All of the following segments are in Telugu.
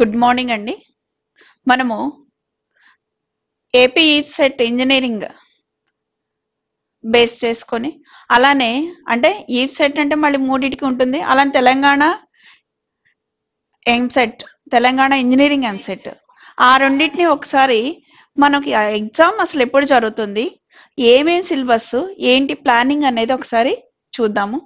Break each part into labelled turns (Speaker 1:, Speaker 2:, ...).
Speaker 1: గుడ్ మార్నింగ్ అండి మనము ఏపీ సెట్ ఇంజనీరింగ్ బేస్ చేసుకొని అలానే అంటే ఈప్ e సెట్ అంటే మళ్ళీ మూడింటికి ఉంటుంది అలానే Telangana EAMCET Telangana engineering EAMCET ఆ రెండింటిని ఒకసారి మనకి ఎగ్జామ్ అసలు ఎప్పుడు జరుగుతుంది ఏమేమి సిలబస్ ఏంటి ప్లానింగ్ అనేది ఒకసారి చూద్దాము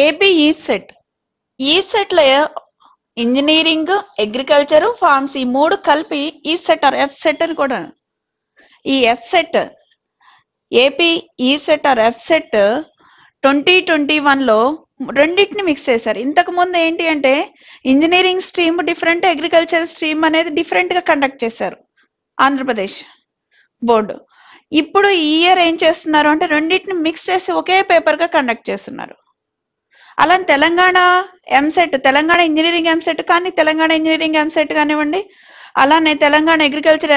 Speaker 1: ఏబి ఈట్ సెట్ ఈ సెట్ లో ఇంజనీరింగ్ అగ్రికల్చర్ ఫార్మ్స్ ఈ మూడు కలిపి ఈ సెట్ ఆర్ ఎఫ్ సెట్ అని కూడా ఈ ఎఫ్ సెట్ ఏపీ ఈ CET or EAPCET twenty twenty వన్లో రెండింటిని మిక్స్ చేశారు ఇంతకు ముందు ఏంటి అంటే engineering stream different agriculture stream అనేది డిఫరెంట్గా కండక్ట్ చేశారు ఆంధ్రప్రదేశ్ బోర్డు ఇప్పుడు ఈ ఇయర్ ఏం చేస్తున్నారు అంటే రెండింటిని మిక్స్ చేసి ఒకే పేపర్గా కండక్ట్ చేస్తున్నారు అలానే Telangana EAMCET Telangana engineering EAMCET కానీ తెలంగాణ ఇంజనీరింగ్ ఎంసెట్ కానివ్వండి అలానే తెలంగాణ అగ్రికల్చర్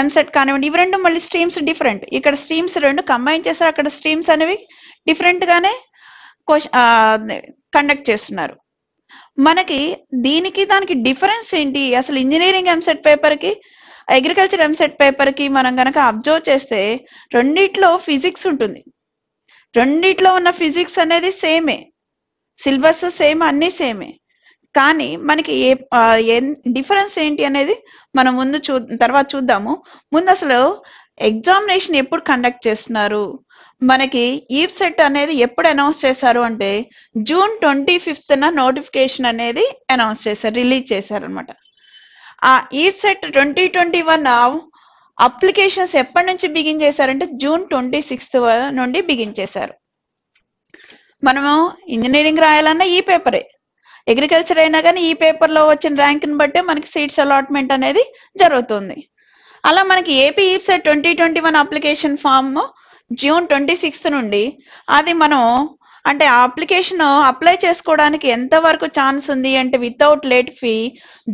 Speaker 1: ఎంసెట్ కానివ్వండి ఇవి రెండు మళ్ళీ స్ట్రీమ్స్ డిఫరెంట్ ఇక్కడ స్ట్రీమ్స్ రెండు కంబైన్ చేస్తారు అక్కడ స్ట్రీమ్స్ అనేవి డిఫరెంట్గానే క్వశ్చన్ కండక్ట్ చేస్తున్నారు మనకి దీనికి దానికి డిఫరెన్స్ ఏంటి అసలు ఇంజనీరింగ్ ఎంసెట్ పేపర్కి అగ్రికల్చర్ ఎంసెట్ పేపర్కి మనం కనుక అబ్జర్వ్ చేస్తే రెండిట్లో ఫిజిక్స్ ఉంటుంది రెండిట్లో ఉన్న ఫిజిక్స్ అనేది సేమే సిలబస్ సేమ్ అన్నీ సేమే కానీ మనకి ఏ డిఫరెన్స్ ఏంటి అనేది మనం ముందు చూ తర్వాత చూద్దాము ముందు అసలు ఎగ్జామినేషన్ ఎప్పుడు కండక్ట్ చేస్తున్నారు మనకి ఈవ్ సెట్ అనేది ఎప్పుడు అనౌన్స్ చేశారు అంటే జూన్ ట్వంటీ ఫిఫ్త్న నోటిఫికేషన్ అనేది అనౌన్స్ చేశారు రిలీజ్ చేశారు అనమాట ఆ EAPCET twenty twenty one applications ఎప్పటి నుంచి బిగిన్ చేశారంటే జూన్ ట్వంటీ సిక్స్త్ నుండి బిగిన్ చేశారు మనము ఇంజనీరింగ్ రాయాలన్నా ఈ పేపరే అగ్రికల్చర్ అయినా కానీ ఈ పేపర్లో వచ్చిన ర్యాంక్ని బట్టే మనకి సీట్స్ అలాట్మెంట్ అనేది జరుగుతుంది అలా మనకి AP EAPCET twenty twenty one application form June twenty sixth నుండి అది మనం అంటే ఆ అప్లికేషన్ అప్లై చేసుకోవడానికి ఎంత వరకు ఛాన్స్ ఉంది అంటే without late fee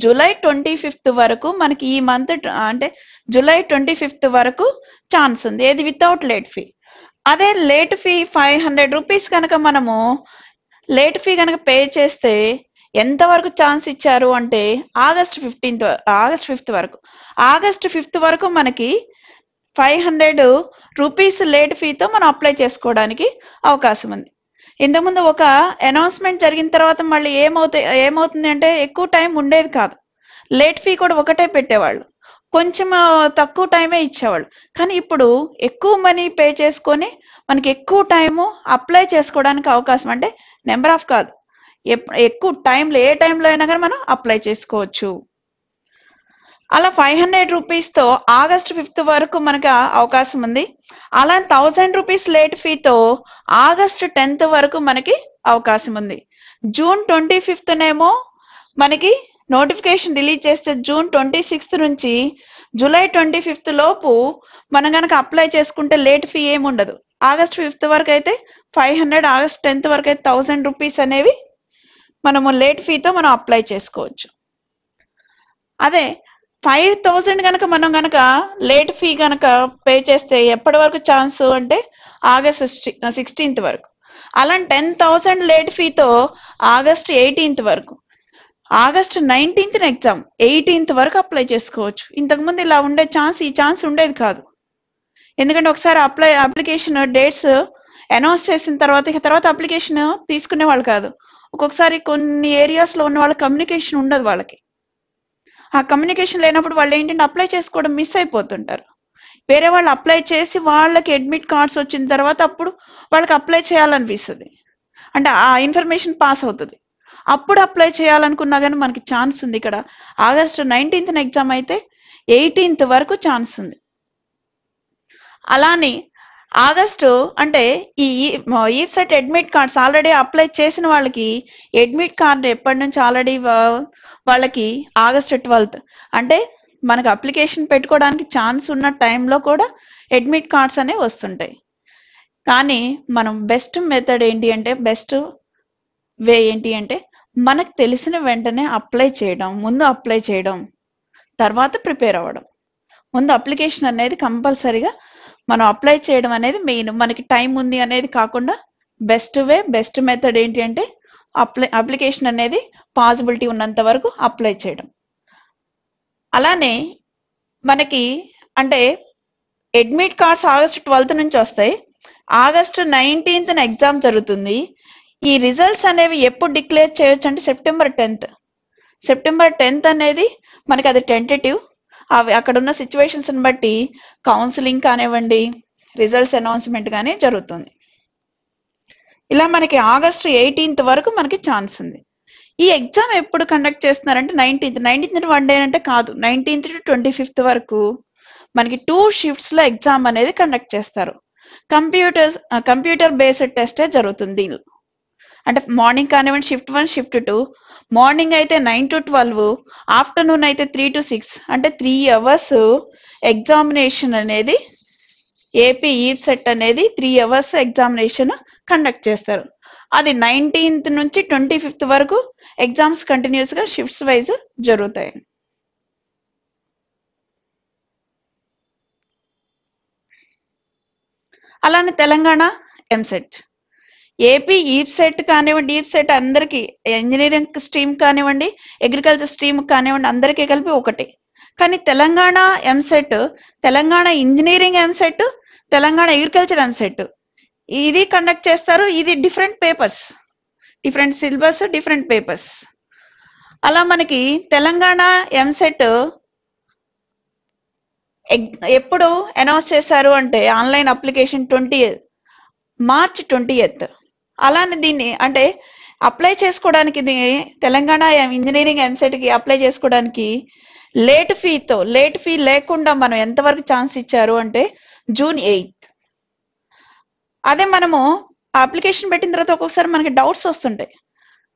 Speaker 1: July twenty fifth వరకు మనకి ఈ మంత్ అంటే జూలై ట్వంటీ ఫిఫ్త్ వరకు ఛాన్స్ ఉంది ఏది వితౌట్ లేట్ ఫీ అదే late fee five hundred rupees కనుక మనము లేట్ ఫీ కనుక పే చేస్తే ఎంతవరకు ఛాన్స్ ఇచ్చారు అంటే ఆగస్ట్ ఫిఫ్టీన్త్ ఆగస్ట్ ఫిఫ్త్ వరకు ఆగస్ట్ ఫిఫ్త్ వరకు మనకి ఫైవ్ హండ్రెడ్ రూపీస్ లేట్ ఫీతో మనం అప్లై చేసుకోవడానికి అవకాశం ఉంది ఇంతకుముందు ఒక అనౌన్స్మెంట్ జరిగిన తర్వాత మళ్ళీ ఏమవుతాయి ఏమవుతుంది అంటే ఎక్కువ టైం ఉండేది కాదు లేట్ ఫీ కూడా ఒకటే పెట్టేవాళ్ళు కొంచెం తక్కువ టైమే ఇచ్చేవాళ్ళు కానీ ఇప్పుడు ఎక్కువ మనీ పే చేసుకొని మనకి ఎక్కువ టైము అప్లై చేసుకోవడానికి అవకాశం అంటే నెంబర్ ఆఫ్ కాదు ఎక్కువ టైంలో ఏ టైంలో అయినా కానీ మనం అప్లై చేసుకోవచ్చు అలా ఫైవ్ హండ్రెడ్ రూపీస్తో ఆగస్ట్ ఫిఫ్త్ వరకు మనకు అవకాశం ఉంది అలా థౌజండ్ రూపీస్ లేట్ ఫీతో ఆగస్ట్ టెన్త్ వరకు మనకి అవకాశం ఉంది జూన్ ట్వంటీ ఫిఫ్త్నేమో మనకి నోటిఫికేషన్ రిలీజ్ చేస్తే జూన్ ట్వంటీ సిక్స్త్ నుంచి జూలై ట్వంటీ ఫిఫ్త్ లోపు మనం కనుక అప్లై చేసుకుంటే లేట్ ఫీ ఏమి ఉండదు ఆగస్ట్ ఫిఫ్త్ వరకు అయితే ఫైవ్ హండ్రెడ్ ఆగస్ట్ టెన్త్ వరకు అయితే థౌజండ్ రూపీస్ అనేవి మనము లేట్ ఫీతో మనం అప్లై చేసుకోవచ్చు అదే ఫైవ్ థౌజండ్ కనుక మనం కనుక లేట్ ఫీ కనుక పే చేస్తే ఎప్పటి వరకు ఛాన్స్ అంటే ఆగస్ట్ సిక్స్టీన్త్ వరకు అలా టెన్ థౌజండ్ లేట్ ఫీతో ఆగస్ట్ ఎయిటీన్త్ వరకు ఆగస్ట్ నైన్టీన్త్ ఎగ్జామ్ ఎయిటీన్త్ వరకు అప్లై చేసుకోవచ్చు ఇంతకుముందు ఇలా ఉండే ఛాన్స్ ఈ ఛాన్స్ ఉండేది కాదు ఎందుకంటే ఒకసారి అప్లై అప్లికేషన్ డేట్స్ అనౌన్స్ చేసిన తర్వాత ఇక తర్వాత అప్లికేషన్ తీసుకునే వాళ్ళు కాదు ఒక్కొక్కసారి కొన్ని ఏరియాస్లో ఉన్న వాళ్ళ కమ్యూనికేషన్ ఉండదు వాళ్ళకి ఆ కమ్యూనికేషన్ లేనప్పుడు వాళ్ళు ఏంటంటే అప్లై చేసుకోవడం మిస్ అయిపోతుంటారు వేరే వాళ్ళు అప్లై చేసి వాళ్ళకి అడ్మిట్ కార్డ్స్ వచ్చిన తర్వాత అప్పుడు వాళ్ళకి అప్లై చేయాలనిపిస్తుంది అంటే ఆ ఇన్ఫర్మేషన్ పాస్ అవుతుంది అప్పుడు అప్లై చేయాలనుకున్నా కానీ మనకి ఛాన్స్ ఉంది ఇక్కడ ఆగస్ట్ నైన్టీన్త్న ఎగ్జామ్ అయితే ఎయిటీన్త్ వరకు ఛాన్స్ ఉంది అలానే ఆగస్టు అంటే ఈ EAPCET admit cards already apply చేసిన వాళ్ళకి అడ్మిట్ కార్డు ఎప్పటి నుంచి ఆల్రెడీ వాళ్ళకి ఆగస్ట్ ట్వెల్త్ అంటే మనకు అప్లికేషన్ పెట్టుకోవడానికి ఛాన్స్ ఉన్న టైంలో కూడా అడ్మిట్ కార్డ్స్ అనేవి వస్తుంటాయి కానీ మనం బెస్ట్ మెథడ్ ఏంటి అంటే బెస్ట్ వే ఏంటి అంటే మనకు తెలిసిన వెంటనే అప్లై చేయడం ముందు అప్లై చేయడం తర్వాత ప్రిపేర్ అవ్వడం ముందు అప్లికేషన్ అనేది కంపల్సరీగా మనం అప్లై చేయడం అనేది మెయిన్ మనకి టైం ఉంది అనేది కాకుండా బెస్ట్ వే బెస్ట్ మెథడ్ ఏంటి అంటే అప్లై అప్లికేషన్ అనేది పాసిబిలిటీ ఉన్నంత వరకు అప్లై చేయడం అలానే మనకి అంటే అడ్మిట్ కార్డ్స్ ఆగస్టు ట్వెల్త్ నుంచి వస్తాయి ఆగస్టు నైన్టీన్త్న ఎగ్జామ్ జరుగుతుంది ఈ రిజల్ట్స్ అనేవి ఎప్పుడు డిక్లేర్ చేయొచ్చు అంటే సెప్టెంబర్ టెన్త్ సెప్టెంబర్ టెన్త్ అనేది మనకి అది టెంటేటివ్ అవి అక్కడ ఉన్న సిచ్యువేషన్స్ని బట్టి కౌన్సిలింగ్ కానివ్వండి రిజల్ట్స్ అనౌన్స్మెంట్ కానీ జరుగుతుంది ఇలా మనకి ఆగస్టు ఎయిటీన్త్ వరకు మనకి ఛాన్స్ ఉంది ఈ ఎగ్జామ్ ఎప్పుడు కండక్ట్ చేస్తున్నారంటే నైన్టీన్త్ నైన్టీన్త్ వన్ డే అంటే కాదు నైన్టీన్త్ టు ట్వంటీ ఫిఫ్త్ వరకు మనకి టూ షిఫ్ట్స్లో ఎగ్జామ్ అనేది కండక్ట్ చేస్తారు కంప్యూటర్స్ కంప్యూటర్ బేస్డ్ టెస్టే జరుగుతుంది దీనిలో అంటే మార్నింగ్ కానివ్వండి shift one shift two morning అయితే నైన్ టు ట్వెల్వ్ ఆఫ్టర్నూన్ అయితే త్రీ టు సిక్స్ అంటే త్రీ అవర్స్ ఎగ్జామినేషన్ అనేది ఏపీ ఈప్ సెట్ అనేది త్రీ అవర్స్ ఎగ్జామినేషన్ కండక్ట్ చేస్తారు అది నైన్టీన్త్ నుంచి ట్వంటీ ఫిఫ్త్ వరకు ఎగ్జామ్స్ కంటిన్యూస్గా షిఫ్ట్స్ వైజ్ జరుగుతాయి అలానే Telangana EAMCET AP EAPCET కానివ్వండి ఈప్ e సెట్ అందరికీ ఇంజనీరింగ్ స్ట్రీమ్ కానివ్వండి అగ్రికల్చర్ స్ట్రీమ్ కానివ్వండి అందరికీ కలిపి ఒకటే కానీ Telangana EAMCET Telangana engineering EAMCET Telangana agriculture EAMCET ఇది కండక్ట్ చేస్తారు ఇది different papers different syllabus different papers అలా మనకి తెలంగాణ ఎంసెట్ ఎప్పుడు అనౌన్స్ చేశారు అంటే online application twenty March twenty eighth అలానే దీన్ని అంటే అప్లై చేసుకోవడానికి తెలంగాణ ఇంజనీరింగ్ ఎంసెట్కి అప్లై చేసుకోవడానికి లేట్ ఫీతో లేట్ ఫీ లేకుండా మనం ఎంతవరకు ఛాన్స్ ఇచ్చారు అంటే జూన్ ఎయిత్ అదే మనము అప్లికేషన్ పెట్టిన తర్వాత ఒక్కొక్కసారి మనకి డౌట్స్ వస్తుంటాయి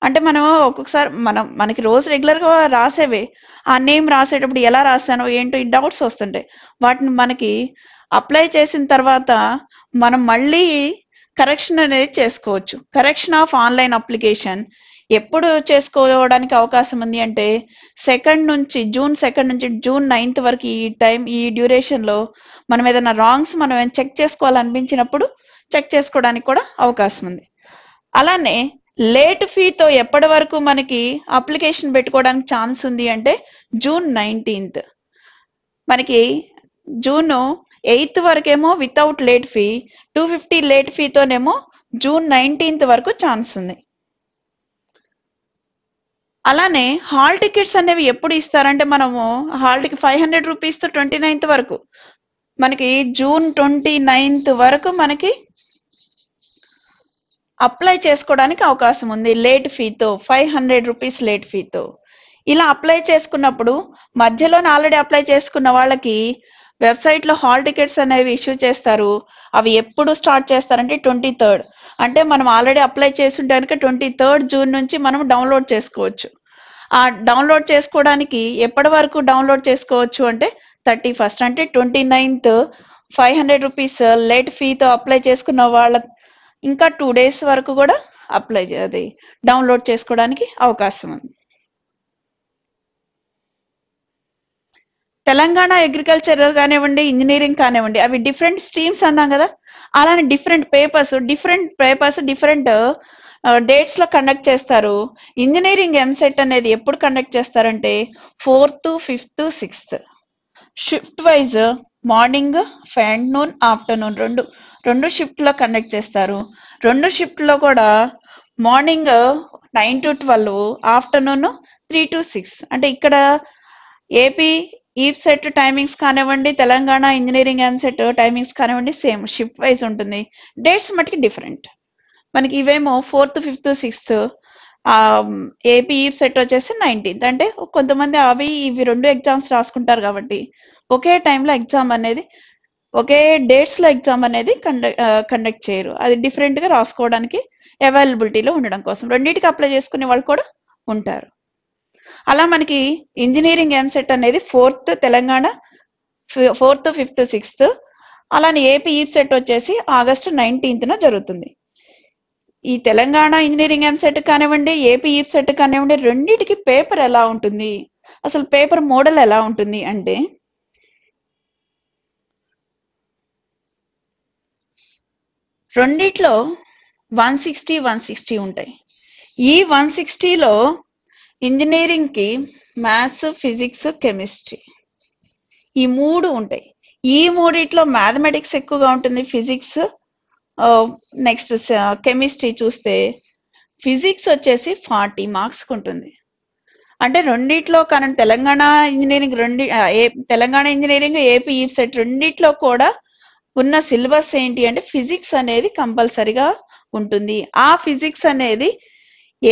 Speaker 1: అంటే మనం ఒక్కొక్కసారి మనం మనకి రోజు రెగ్యులర్గా రాసేవే ఆ నేమ్ రాసేటప్పుడు ఎలా రాసాను ఏంటో ఈ డౌట్స్ వస్తుంటాయి వాటిని మనకి అప్లై చేసిన తర్వాత మనం మళ్ళీ కరెక్షన్ అనేది చేసుకోవచ్చు కరెక్షన్ ఆఫ్ ఆన్లైన్ అప్లికేషన్ ఎప్పుడు చేసుకోవడానికి అవకాశం ఉంది అంటే సెకండ్ నుంచి జూన్ సెకండ్ నుంచి జూన్ నైన్త్ వరకు ఈ టైం ఈ డ్యూరేషన్లో మనం ఏదైనా రాంగ్స్ మనం చెక్ చేసుకోవాలనిపించినప్పుడు చెక్ చేసుకోవడానికి కూడా అవకాశం ఉంది అలానే లేట్ ఫీతో ఎప్పటి వరకు మనకి అప్లికేషన్ పెట్టుకోవడానికి ఛాన్స్ ఉంది అంటే జూన్ నైన్టీన్త్ మనకి జూన్ ఎయిత్ వరకేమో without late fee two fifty late ఫీతోనేమో జూన్ నైన్టీన్త్ వరకు ఛాన్స్ ఉంది అలానే హాల్ టికెట్స్ అనేవి ఎప్పుడు ఇస్తారంటే మనము హాల్ టికెట్ ఫైవ్ హండ్రెడ్ రూపీస్తో ట్వంటీ నైన్త్ వరకు మనకి జూన్ ట్వంటీ నైన్త్ వరకు మనకి అప్లై చేసుకోవడానికి అవకాశం ఉంది లేట్ ఫీతో ఫైవ్ హండ్రెడ్ రూపీస్ లేట్ ఫీతో ఇలా అప్లై చేసుకున్నప్పుడు మధ్యలోనే ఆల్రెడీ అప్లై చేసుకున్న వాళ్ళకి వెబ్సైట్లో హాల్ టికెట్స్ అనేవి ఇష్యూ చేస్తారు అవి ఎప్పుడు స్టార్ట్ చేస్తారంటే ట్వంటీ థర్డ్ అంటే మనం ఆల్రెడీ అప్లై చేసుంటే కనుక ట్వంటీ థర్డ్ జూన్ నుంచి మనం డౌన్లోడ్ చేసుకోవచ్చు ఆ డౌన్లోడ్ చేసుకోవడానికి ఎప్పటి వరకు డౌన్లోడ్ చేసుకోవచ్చు అంటే థర్టీ ఫస్ట్ అంటే twenty ninth five hundred rupees late ఫీతో అప్లై చేసుకున్న వాళ్ళ ఇంకా టూ డేస్ వరకు కూడా అప్లై అది డౌన్లోడ్ చేసుకోవడానికి అవకాశం ఉంది తెలంగాణ అగ్రికల్చర్ కానివ్వండి ఇంజనీరింగ్ కానివ్వండి అవి డిఫరెంట్ స్ట్రీమ్స్ అన్నాం కదా అలానే different papers different papers different dates లో కండక్ట్ చేస్తారు ఇంజనీరింగ్ ఎంసెట్ అనేది ఎప్పుడు కండక్ట్ చేస్తారంటే fourth fifth sixth shift wise morning and noon afternoon రెండు రెండు షిఫ్ట్లో కండక్ట్ చేస్తారు రెండు షిఫ్ట్లో కూడా morning nine to twelve afternoon three to six అంటే ఇక్కడ ఏపీ ఈఫ్ సెట్ టైమింగ్స్ కానివ్వండి Telangana engineering EAMCET timings కానివ్వండి సేమ్ షిఫ్ట్ వైజ్ ఉంటుంది డేట్స్ మటుకి డిఫరెంట్ మనకి ఇవేమో fourth fifth sixth AP EAPCET వచ్చేసి నైన్టీన్త్ అంటే కొంతమంది అవి ఇవి రెండు ఎగ్జామ్స్ రాసుకుంటారు కాబట్టి ఒకే టైంలో ఎగ్జామ్ అనేది ఒకే డేట్స్లో ఎగ్జామ్ అనేది కండక్ట్ కండక్ట్ చేయరు అది డిఫరెంట్గా రాసుకోవడానికి అవైలబిలిటీలో ఉండడం కోసం రెండింటికి అప్లై చేసుకునే వాళ్ళు కూడా ఉంటారు అలా మనకి ఇంజనీరింగ్ ఎంసెట్ అనేది fourth Telangana fourth fifth sixth అలానే ఏపీ ఈప్సెట్ e వచ్చేసి ఆగస్టు నైన్టీన్త్న జరుగుతుంది ఈ తెలంగాణ ఇంజనీరింగ్ ఎంసెట్ కానివ్వండి ఏపీ ఈప్సెట్ e కానివ్వండి రెండింటికి పేపర్ ఎలా ఉంటుంది అసలు పేపర్ మోడల్ ఎలా ఉంటుంది అంటే రెండిట్లో వన్ సిక్స్టీ వన్ సిక్స్టీ ఉంటాయి ఈ వన్ సిక్స్టీలో ఇంజనీరింగ్ కి మ్యాథ్స్ ఫిజిక్స్ కెమిస్ట్రీ ఈ మూడు ఉంటాయి ఈ మూడిట్లో మ్యాథమెటిక్స్ ఎక్కువగా ఉంటుంది ఫిజిక్స్ నెక్స్ట్ కెమిస్ట్రీ చూస్తే ఫిజిక్స్ వచ్చేసి ఫార్టీ మార్క్స్ ఉంటుంది అంటే రెండిట్లో కానీ తెలంగాణ ఇంజనీరింగ్ రెండు తెలంగాణ ఇంజనీరింగ్ ఏపీ ఈ సెట్ రెండిట్లో కూడా ఉన్న సిలబస్ ఏంటి అంటే ఫిజిక్స్ అనేది కంపల్సరిగా ఉంటుంది ఆ ఫిజిక్స్ అనేది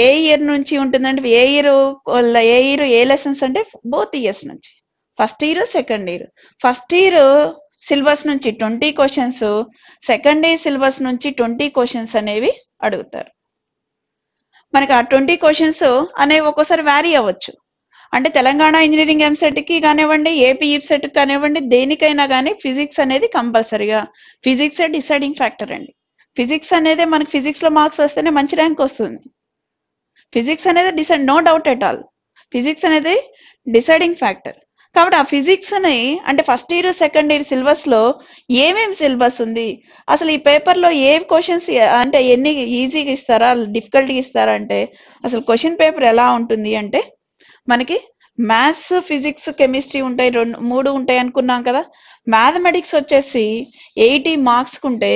Speaker 1: ఏ ఇయర్ నుంచి ఉంటుందంటే ఏ ఇయర్ ఏ ఇయర్ ఏ లెసన్స్ అంటే బోత్ ఇయర్స్ నుంచి first year second year first year syllabus నుంచి twenty questions second year syllabus నుంచి ట్వంటీ క్వశ్చన్స్ అనేవి అడుగుతారు మనకి ఆ ట్వంటీ క్వశ్చన్స్ అనేవి ఒక్కోసారి వ్యారీ అవ్వచ్చు అంటే తెలంగాణ ఇంజనీరింగ్ ఎంసెట్కి కానివ్వండి ఏపీ సెట్ కానివ్వండి దేనికైనా కానీ ఫిజిక్స్ అనేది కంపల్సరీగా ఫిజిక్స్ డిసైడింగ్ ఫ్యాక్టర్ అండి ఫిజిక్స్ అనేది మనకి ఫిజిక్స్లో మార్క్స్ వస్తేనే మంచి ర్యాంక్ వస్తుంది ఫిజిక్స్ అనేది decide no doubt at all physics అనేది డిసైడింగ్ ఫ్యాక్టర్ కాబట్టి ఆ ఫిజిక్స్ ని అంటే first year second year syllabus లో ఏమేమి సిలబస్ ఉంది అసలు ఈ పేపర్ లో ఏ క్వశ్చన్స్ అంటే ఎన్ని ఈజీగా ఇస్తారా డిఫికల్ట్గా ఇస్తారా అంటే అసలు క్వశ్చన్ పేపర్ ఎలా ఉంటుంది అంటే మనకి మ్యాథ్స్ ఫిజిక్స్ కెమిస్ట్రీ ఉంటాయి రెండు మూడు ఉంటాయి అనుకున్నాం కదా మ్యాథమెటిక్స్ వచ్చేసి ఎయిటీ మార్క్స్కి ఉంటే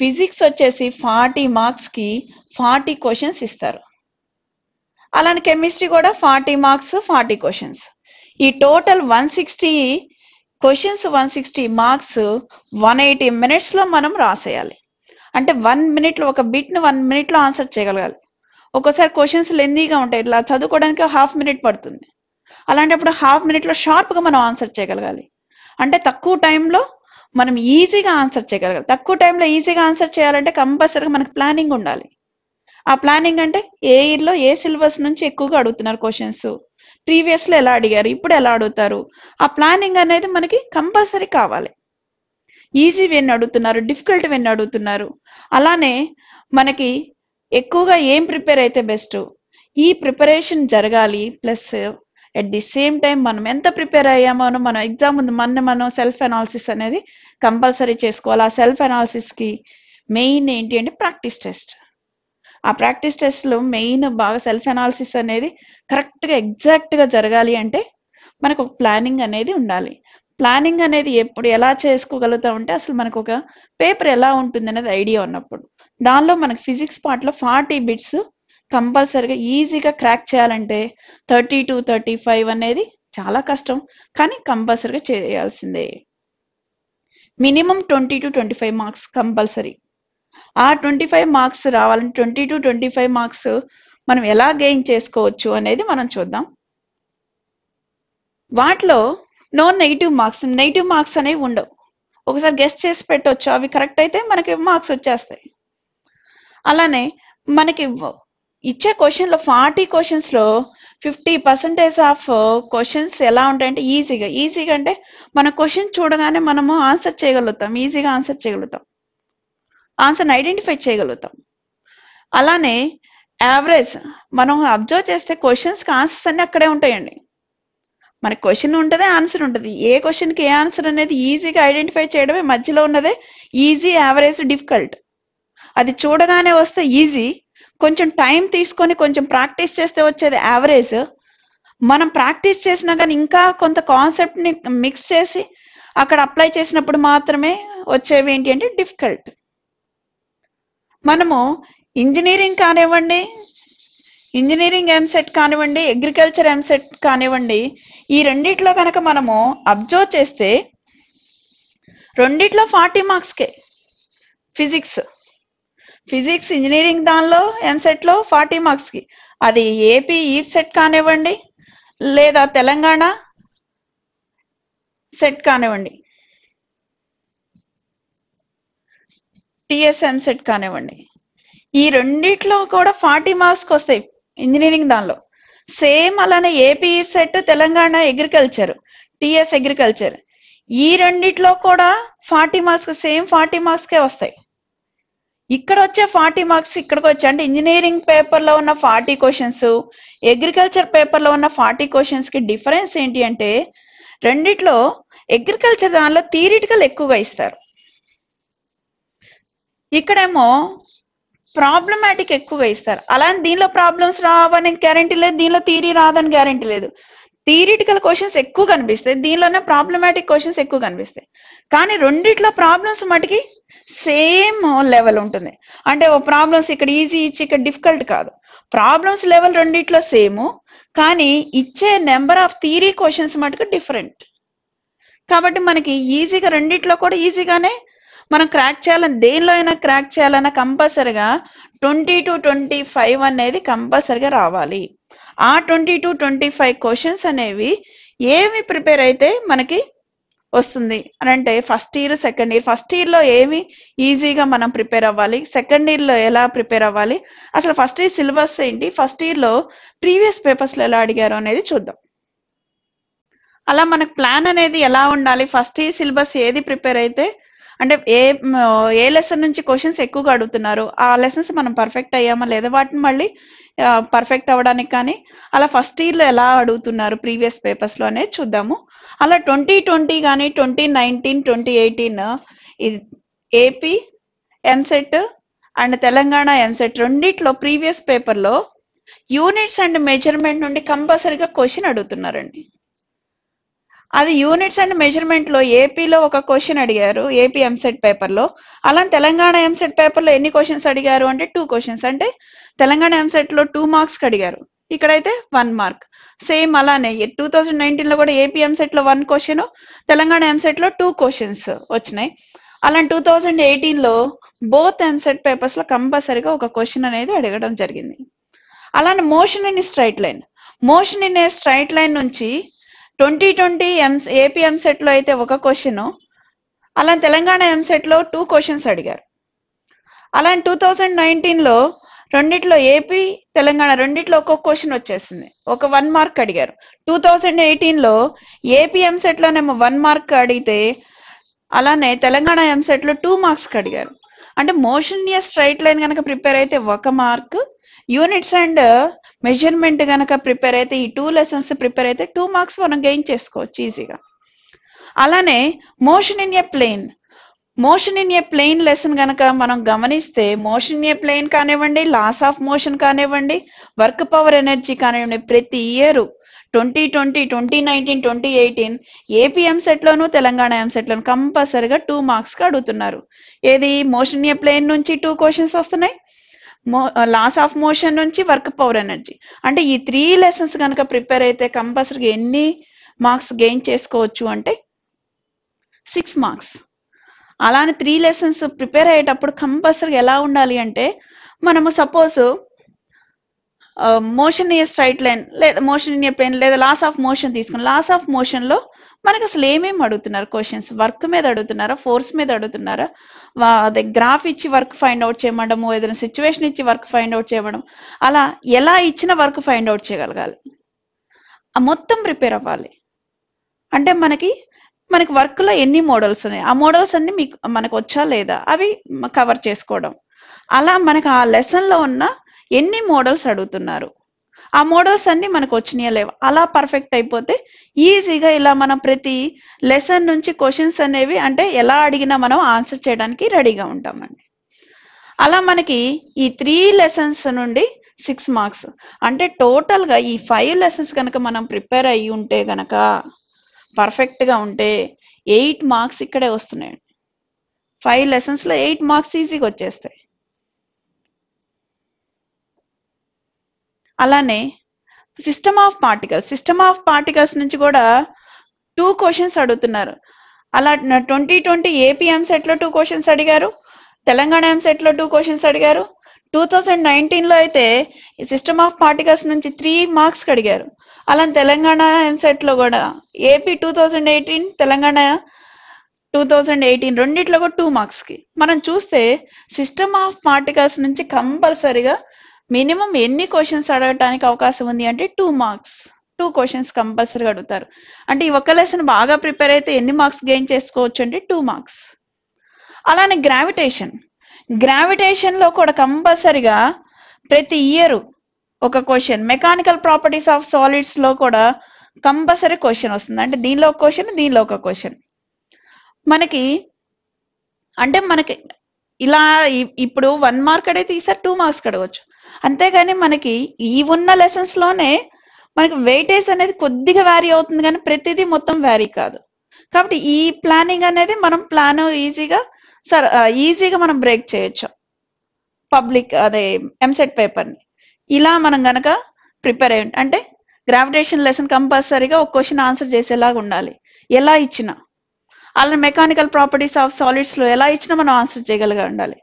Speaker 1: ఫిజిక్స్ వచ్చేసి ఫార్టీ మార్క్స్కి ఫార్టీ క్వశ్చన్స్ ఇస్తారు అలానే కెమిస్ట్రీ కూడా ఫార్టీ మార్క్స్ ఫార్టీ క్వశ్చన్స్ ఈ total one sixty questions one sixty marks one eighty మినిట్స్లో మనం రాసేయాలి అంటే వన్ మినిట్లో ఒక బిట్ను వన్ మినిట్లో ఆన్సర్ చేయగలగాలి ఒక్కోసారి క్వశ్చన్స్ లెందీగా ఉంటాయి ఇలా చదువుకోవడానికి హాఫ్ మినిట్ పడుతుంది అలాంటప్పుడు హాఫ్ మినిట్లో షార్ప్గా మనం ఆన్సర్ చేయగలగాలి అంటే తక్కువ టైంలో మనం ఈజీగా ఆన్సర్ చేయగలగాలి తక్కువ టైంలో ఈజీగా ఆన్సర్ చేయాలంటే కంపల్సరీగా మనకు ప్లానింగ్ ఉండాలి ఆ ప్లానింగ్ అంటే ఏ ఇయర్లో ఏ సిలబస్ నుంచి ఎక్కువగా అడుగుతున్నారు క్వశ్చన్స్ ప్రీవియస్లో ఎలా అడిగారు ఇప్పుడు ఎలా అడుగుతారు ఆ ప్లానింగ్ అనేది మనకి కంపల్సరీ కావాలి ఈజీ వెన్ అడుగుతున్నారు డిఫికల్ట్ వెన్ అడుగుతున్నారు అలానే మనకి ఎక్కువగా ఏం ప్రిపేర్ అయితే బెస్ట్ ఈ ప్రిపరేషన్ జరగాలి plus at the same time మనం ఎంత ప్రిపేర్ అయ్యామో మనం ఎగ్జామ్ ముందు మన మనం సెల్ఫ్ అనాలిసిస్ అనేది కంపల్సరీ చేసుకోవాలి ఆ సెల్ఫ్ అనాలిసిస్కి మెయిన్ ఏంటి అంటే ప్రాక్టీస్ టెస్ట్ ఆ ప్రాక్టీస్ టెస్ట్లో మెయిన్ బాగా సెల్ఫ్ అనాలిసిస్ అనేది కరెక్ట్గా ఎగ్జాక్ట్గా జరగాలి అంటే మనకు ఒక ప్లానింగ్ అనేది ఉండాలి ప్లానింగ్ అనేది ఎప్పుడు ఎలా చేసుకోగలుగుతా ఉంటే అసలు మనకు ఒక పేపర్ ఎలా ఉంటుంది అనేది ఐడియా ఉన్నప్పుడు దానిలో మనకు ఫిజిక్స్ పార్ట్లో ఫార్టీ బిట్స్ కంపల్సరిగా ఈజీగా క్రాక్ చేయాలంటే థర్టీ టు థర్టీ ఫైవ్ అనేది చాలా కష్టం కానీ కంపల్సరిగా చేయాల్సిందే minimum twenty to twenty five marks compulsory ఆ ట్వంటీ ఫైవ్ మార్క్స్ రావాలని twenty to twenty five marks మనం ఎలా గెయిన్ చేసుకోవచ్చు అనేది మనం చూద్దాం వాటిలో no negative marks negative marks అనేవి ఉండవు ఒకసారి గెస్ట్ చేసి పెట్టవచ్చు అవి కరెక్ట్ అయితే మనకి మార్క్స్ వచ్చేస్తాయి అలానే మనకి ఇచ్చే క్వశ్చన్లో ఫార్టీ క్వశ్చన్స్లో ఫిఫ్టీ పర్సంటేజ్ ఆఫ్ క్వశ్చన్స్ ఎలా ఉంటాయంటే ఈజీగా ఈజీగా అంటే మన క్వశ్చన్ చూడగానే మనము ఆన్సర్ చేయగలుగుతాం ఈజీగా ఆన్సర్ చేయగలుగుతాం ఆన్సర్ని ఐడెంటిఫై చేయగలుగుతాం అలానే యావరేజ్ మనం అబ్జర్వ్ చేస్తే క్వశ్చన్స్కి ఆన్సర్స్ అన్నీ అక్కడే ఉంటాయండి మనకి క్వశ్చన్ ఉంటుంది ఆన్సర్ ఉంటుంది ఏ క్వశ్చన్కి ఏ ఆన్సర్ అనేది ఈజీగా ఐడెంటిఫై చేయడమే మధ్యలో ఉన్నదే ఈజీ యావరేజ్ డిఫికల్ట్ అది చూడగానే వస్తే ఈజీ కొంచెం టైం తీసుకొని కొంచెం ప్రాక్టీస్ చేస్తే వచ్చేది యావరేజ్ మనం ప్రాక్టీస్ చేసినా కానీ ఇంకా కొంత కాన్సెప్ట్ని మిక్స్ చేసి అక్కడ అప్లై చేసినప్పుడు మాత్రమే వచ్చేవి ఏంటి అంటే డిఫికల్ట్ మనము ఇంజనీరింగ్ కానివ్వండి ఇంజనీరింగ్ ఎంసెట్ కానివ్వండి అగ్రికల్చర్ ఎంసెట్ కానివ్వండి ఈ రెండిట్లో కనుక మనము అబ్జర్వ్ చేస్తే రెండిట్లో ఫార్టీ మార్క్స్కే ఫిజిక్స్ ఫిజిక్స్ ఇంజనీరింగ్ దానిలో ఎంసెట్లో ఫార్టీ మార్క్స్కి అది ఏపీ సెట్ e కానివ్వండి లేదా తెలంగాణ సెట్ కానివ్వండి టిఎస్ఎం సెట్ కానివ్వండి ఈ రెండిట్లో కూడా ఫార్టీ మార్క్స్కి వస్తాయి ఇంజనీరింగ్ దానిలో సేమ్ అలానే AP CET e Telangana agriculture TS agriculture ఈ రెండిట్లో కూడా ఫార్టీ మార్క్స్ సేమ్ ఫార్టీ మార్క్స్కే వస్తాయి ఇక్కడ వచ్చే ఫార్టీ మార్క్స్ ఇక్కడికి వచ్చే అంటే ఇంజనీరింగ్ పేపర్లో ఉన్న ఫార్టీ క్వశ్చన్స్ అగ్రికల్చర్ పేపర్లో ఉన్న ఫార్టీ క్వశ్చన్స్కి డిఫరెన్స్ ఏంటి అంటే రెండిట్లో అగ్రికల్చర్ దానిలో థీరిటికల్ ఎక్కువగా ఇస్తారు ఇక్కడేమో ప్రాబ్లమాటిక్ ఎక్కువగా ఇస్తారు అలానే దీనిలో ప్రాబ్లమ్స్ రావని గ్యారంటీ లేదు దీనిలో థీరీ రాదని గ్యారంటీ లేదు థియరిటికల్ క్వశ్చన్స్ ఎక్కువ కనిపిస్తాయి దీనిలోనే ప్రాబ్లమాటిక్ క్వశ్చన్స్ ఎక్కువ కనిపిస్తాయి కానీ రెండిట్లో ప్రాబ్లమ్స్ మటుకి సేమ్ లెవెల్ ఉంటుంది అంటే ఓ ప్రాబ్లమ్స్ ఇక్కడ ఈజీ ఇచ్చి ఇక్కడ డిఫికల్ట్ కాదు ప్రాబ్లమ్స్ లెవెల్ రెండిట్లో సేమ్ కానీ ఇచ్చే నెంబర్ ఆఫ్ థీరీ క్వశ్చన్స్ మటుకు డిఫరెంట్ కాబట్టి మనకి ఈజీగా రెండిట్లో కూడా ఈజీగానే మనం క్రాక్ చేయాలని దేనిలో అయినా క్రాక్ చేయాలన్నా కంపల్సరిగా ట్వంటీ టు ట్వంటీ ఫైవ్ అనేది కంపల్సరిగా రావాలి ఆ twenty to twenty five questions అనేవి ఏమి ప్రిపేర్ అయితే మనకి వస్తుంది అని అంటే first year second year first ఇయర్లో ఏమి ఈజీగా మనం ప్రిపేర్ అవ్వాలి సెకండ్ ఇయర్లో ఎలా ప్రిపేర్ అవ్వాలి అసలు ఫస్ట్ ఇయర్ సిలబస్ ఏంటి ఫస్ట్ ఇయర్లో ప్రీవియస్ పేపర్స్లో ఎలా అడిగారు అనేది చూద్దాం అలా మనకు ప్లాన్ అనేది ఎలా ఉండాలి ఫస్ట్ ఇయర్ సిలబస్ ఏది ప్రిపేర్ అయితే అంటే ఏ ఏ లెసన్ నుంచి క్వశ్చన్స్ ఎక్కువగా అడుగుతున్నారు ఆ లెసన్స్ మనం పర్ఫెక్ట్ అయ్యామా లేదా వాటిని మళ్ళీ పర్ఫెక్ట్ అవ్వడానికి కానీ అలా ఫస్ట్ ఇయర్లో ఎలా అడుగుతున్నారు ప్రీవియస్ పేపర్స్లో అనేది చూద్దాము అలా ట్వంటీ ట్వంటీ కానీ ట్వంటీ నైన్టీన్ ట్వంటీ ఎయిటీన్ ఇది AP EAMCET and Telangana EAMCET e రెండిట్లో ప్రీవియస్ పేపర్లో యూనిట్స్ అండ్ మెజర్మెంట్ నుండి కంపల్సరీగా క్వశ్చన్ అడుగుతున్నారండి అది యూనిట్స్ అండ్ మెజర్మెంట్ లో ఏపీలో ఒక క్వశ్చన్ అడిగారు ఏపీ ఎంసెట్ పేపర్ లో అలా తెలంగాణ ఎంసెట్ పేపర్ లో ఎన్ని క్వశ్చన్స్ అడిగారు అంటే టూ క్వశ్చన్స్ అంటే తెలంగాణ ఎంసెట్ లో టూ మార్క్స్ అడిగారు ఇక్కడైతే వన్ మార్క్ సేమ్ అలానే టూ థౌజండ్ నైన్టీన్ లో కూడా ఏపీ ఎంసెట్ లో వన్ క్వశ్చన్ తెలంగాణ ఎంసెట్ లో టూ క్వశ్చన్స్ వచ్చినాయి అలా టూ థౌజండ్ ఎయిటీన్ లో బోత్ ఎంసెట్ పేపర్స్ లో కంపల్సరీగా ఒక క్వశ్చన్ అనేది అడగడం జరిగింది అలానే motion in straight line motion in a straight line నుంచి ట్వంటీ ట్వంటీ ఎంస్ ఏపీ ఎంసెట్లో అయితే ఒక క్వశ్చన్ అలా తెలంగాణ ఎంసెట్లో టూ క్వశ్చన్స్ అడిగారు అలా టూ థౌజండ్ నైన్టీన్లో రెండిట్లో ఏపీ తెలంగాణ రెండిట్లో ఒక్కొక్క క్వశ్చన్ వచ్చేసింది ఒక వన్ మార్క్ అడిగారు టూ థౌజండ్ ఎయిటీన్లో ఏపీ ఎంసెట్లోనేమో వన్ మార్క్ అడిగితే అలానే తెలంగాణ ఎంసెట్లో టూ మార్క్స్కి అడిగారు అంటే మోషన్ ఇయర్ స్ట్రైట్ లైన్ కనుక ప్రిపేర్ అయితే ఒక మార్క్ యూనిట్స్ అండ్ మెజర్మెంట్ కనుక ప్రిపేర్ అయితే ఈ టూ లెసన్స్ ప్రిపేర్ అయితే టూ మార్క్స్ మనం గెయిన్ చేసుకోవచ్చు ఈజీగా అలానే motion in a plane motion in a plane lesson కనుక మనం గమనిస్తే మోషన్ ఏ ప్లేన్ కానివ్వండి లాస్ ఆఫ్ మోషన్ కానివ్వండి వర్క్ పవర్ ఎనర్జీ కానివ్వండి ప్రతి year twenty twenty twenty nineteen twenty eighteen AP ఎంసెట్లోను తెలంగాణ ఎంసెట్లోను కంపల్సరిగా టూ మార్క్స్ అడుగుతున్నారు ఏది మోషన్ ఏ ప్లేన్ నుంచి టూ క్వశ్చన్స్ వస్తున్నాయి లాస్ ఆఫ్ మోషన్ నుంచి వర్క్ పవర్ ఎనర్జీ అంటే ఈ త్రీ లెసన్స్ కనుక ప్రిపేర్ అయితే కంపల్సరీగా ఎన్ని మార్క్స్ గెయిన్ చేసుకోవచ్చు అంటే సిక్స్ మార్క్స్ అలానే త్రీ లెసన్స్ ప్రిపేర్ అయ్యేటప్పుడు కంపల్సరీ ఎలా ఉండాలి అంటే మనము suppose motion a straight line లేదా మోషన్ ఇన్ ఏ పెయిన్ లేదా లాస్ ఆఫ్ మోషన్ తీసుకుని లాస్ ఆఫ్ మోషన్లో మనకు అసలు ఏమేమి అడుగుతున్నారు క్వశ్చన్స్ వర్క్ మీద అడుగుతున్నారా ఫోర్స్ మీద అడుగుతున్నారా అదే గ్రాఫ్ ఇచ్చి వర్క్ ఫైండ్ అవుట్ చేయమడము ఏదైనా సిచ్యువేషన్ ఇచ్చి వర్క్ ఫైండ్ అవుట్ చేయడం అలా ఎలా ఇచ్చిన వర్క్ ఫైండ్ అవుట్ చేయగలగాలి మొత్తం ప్రిపేర్ అవ్వాలి అంటే మనకి మనకి వర్క్లో ఎన్ని మోడల్స్ ఉన్నాయి ఆ మోడల్స్ అన్ని మీకు మనకు వచ్చా లేదా అవి కవర్ చేసుకోవడం అలా మనకు ఆ లెసన్లో ఉన్న ఎన్ని మోడల్స్ అడుగుతున్నారు ఆ మోడల్స్ అన్ని మనకు వచ్చినాయా లేవు అలా పర్ఫెక్ట్ అయిపోతే ఈజీగా ఇలా మనం ప్రతి లెసన్ నుంచి క్వశ్చన్స్ అనేవి అంటే ఎలా అడిగినా మనం ఆన్సర్ చేయడానికి రెడీగా ఉంటామండి అలా మనకి ఈ త్రీ లెసన్స్ నుండి సిక్స్ మార్క్స్ అంటే టోటల్గా ఈ ఫైవ్ లెసన్స్ కనుక మనం ప్రిపేర్ అయ్యి ఉంటే కనుక పర్ఫెక్ట్గా ఉంటే ఎయిట్ మార్క్స్ ఇక్కడే వస్తున్నాయండి ఫైవ్ లెసన్స్లో ఎయిట్ మార్క్స్ ఈజీగా వచ్చేస్తాయి అలానే system of particles system of particles నుంచి కూడా టూ క్వశ్చన్స్ అడుగుతున్నారు అలా ట్వంటీ ట్వంటీ ఏపీ ఎంసెట్లో టూ క్వశ్చన్స్ అడిగారు తెలంగాణ ఎంసెట్లో టూ క్వశ్చన్స్ అడిగారు టూ థౌజండ్ నైన్టీన్లో అయితే ఈ సిస్టమ్ ఆఫ్ పార్టికల్స్ నుంచి త్రీ మార్క్స్కి అడిగారు అలా తెలంగాణ ఎంసెట్లో కూడా AP two thousand eighteen Telangana two thousand eighteen రెండిట్లో కూడా టూ మార్క్స్కి మనం చూస్తే సిస్టమ్ ఆఫ్ పార్టికల్స్ నుంచి కంపల్సరిగా మినిమం ఎన్ని క్వశ్చన్స్ అడగటానికి అవకాశం ఉంది అంటే టూ మార్క్స్ టూ క్వశ్చన్స్ కంపల్సరీగా అడుగుతారు అంటే ఈ ఒక్క లెసన్ బాగా ప్రిపేర్ అయితే ఎన్ని మార్క్స్ గెయిన్ చేసుకోవచ్చు అంటే టూ మార్క్స్ అలానే గ్రావిటేషన్ గ్రావిటేషన్లో కూడా కంపల్సరిగా ప్రతి ఇయర్ ఒక క్వశ్చన్ మెకానికల్ ప్రాపర్టీస్ ఆఫ్ సాలిడ్స్లో కూడా కంపల్సరీ క్వశ్చన్ వస్తుంది అంటే దీనిలో ఒక క్వశ్చన్ దీనిలో ఒక క్వశ్చన్ మనకి అంటే మనకి ఇలా ఇప్పుడు వన్ మార్క్ అడిగితే ఈసారి టూ మార్క్స్ అడగవచ్చు అంతేగాని మనకి ఈ ఉన్న లెసన్స్ లోనే మనకి వెయిటేజ్ అనేది కొద్దిగా వ్యారీ అవుతుంది కానీ ప్రతిదీ మొత్తం వ్యారీ కాదు కాబట్టి ఈ ప్లానింగ్ అనేది మనం ప్లాన్ ఈజీగా సార్ ఈజీగా మనం బ్రేక్ చేయొచ్చు పబ్లిక్ అదే ఎంసెట్ పేపర్ని ఇలా మనం గనక ప్రిపేర్ అయ్యి అంటే గ్రావిటేషన్ లెసన్ కంపల్సరీగా ఒక క్వశ్చన్ ఆన్సర్ చేసేలాగా ఉండాలి ఎలా ఇచ్చినా అలా మెకానికల్ ప్రాపర్టీస్ ఆఫ్ సాలిడ్స్లో ఎలా ఇచ్చినా మనం ఆన్సర్ చేయగలిగా ఉండాలి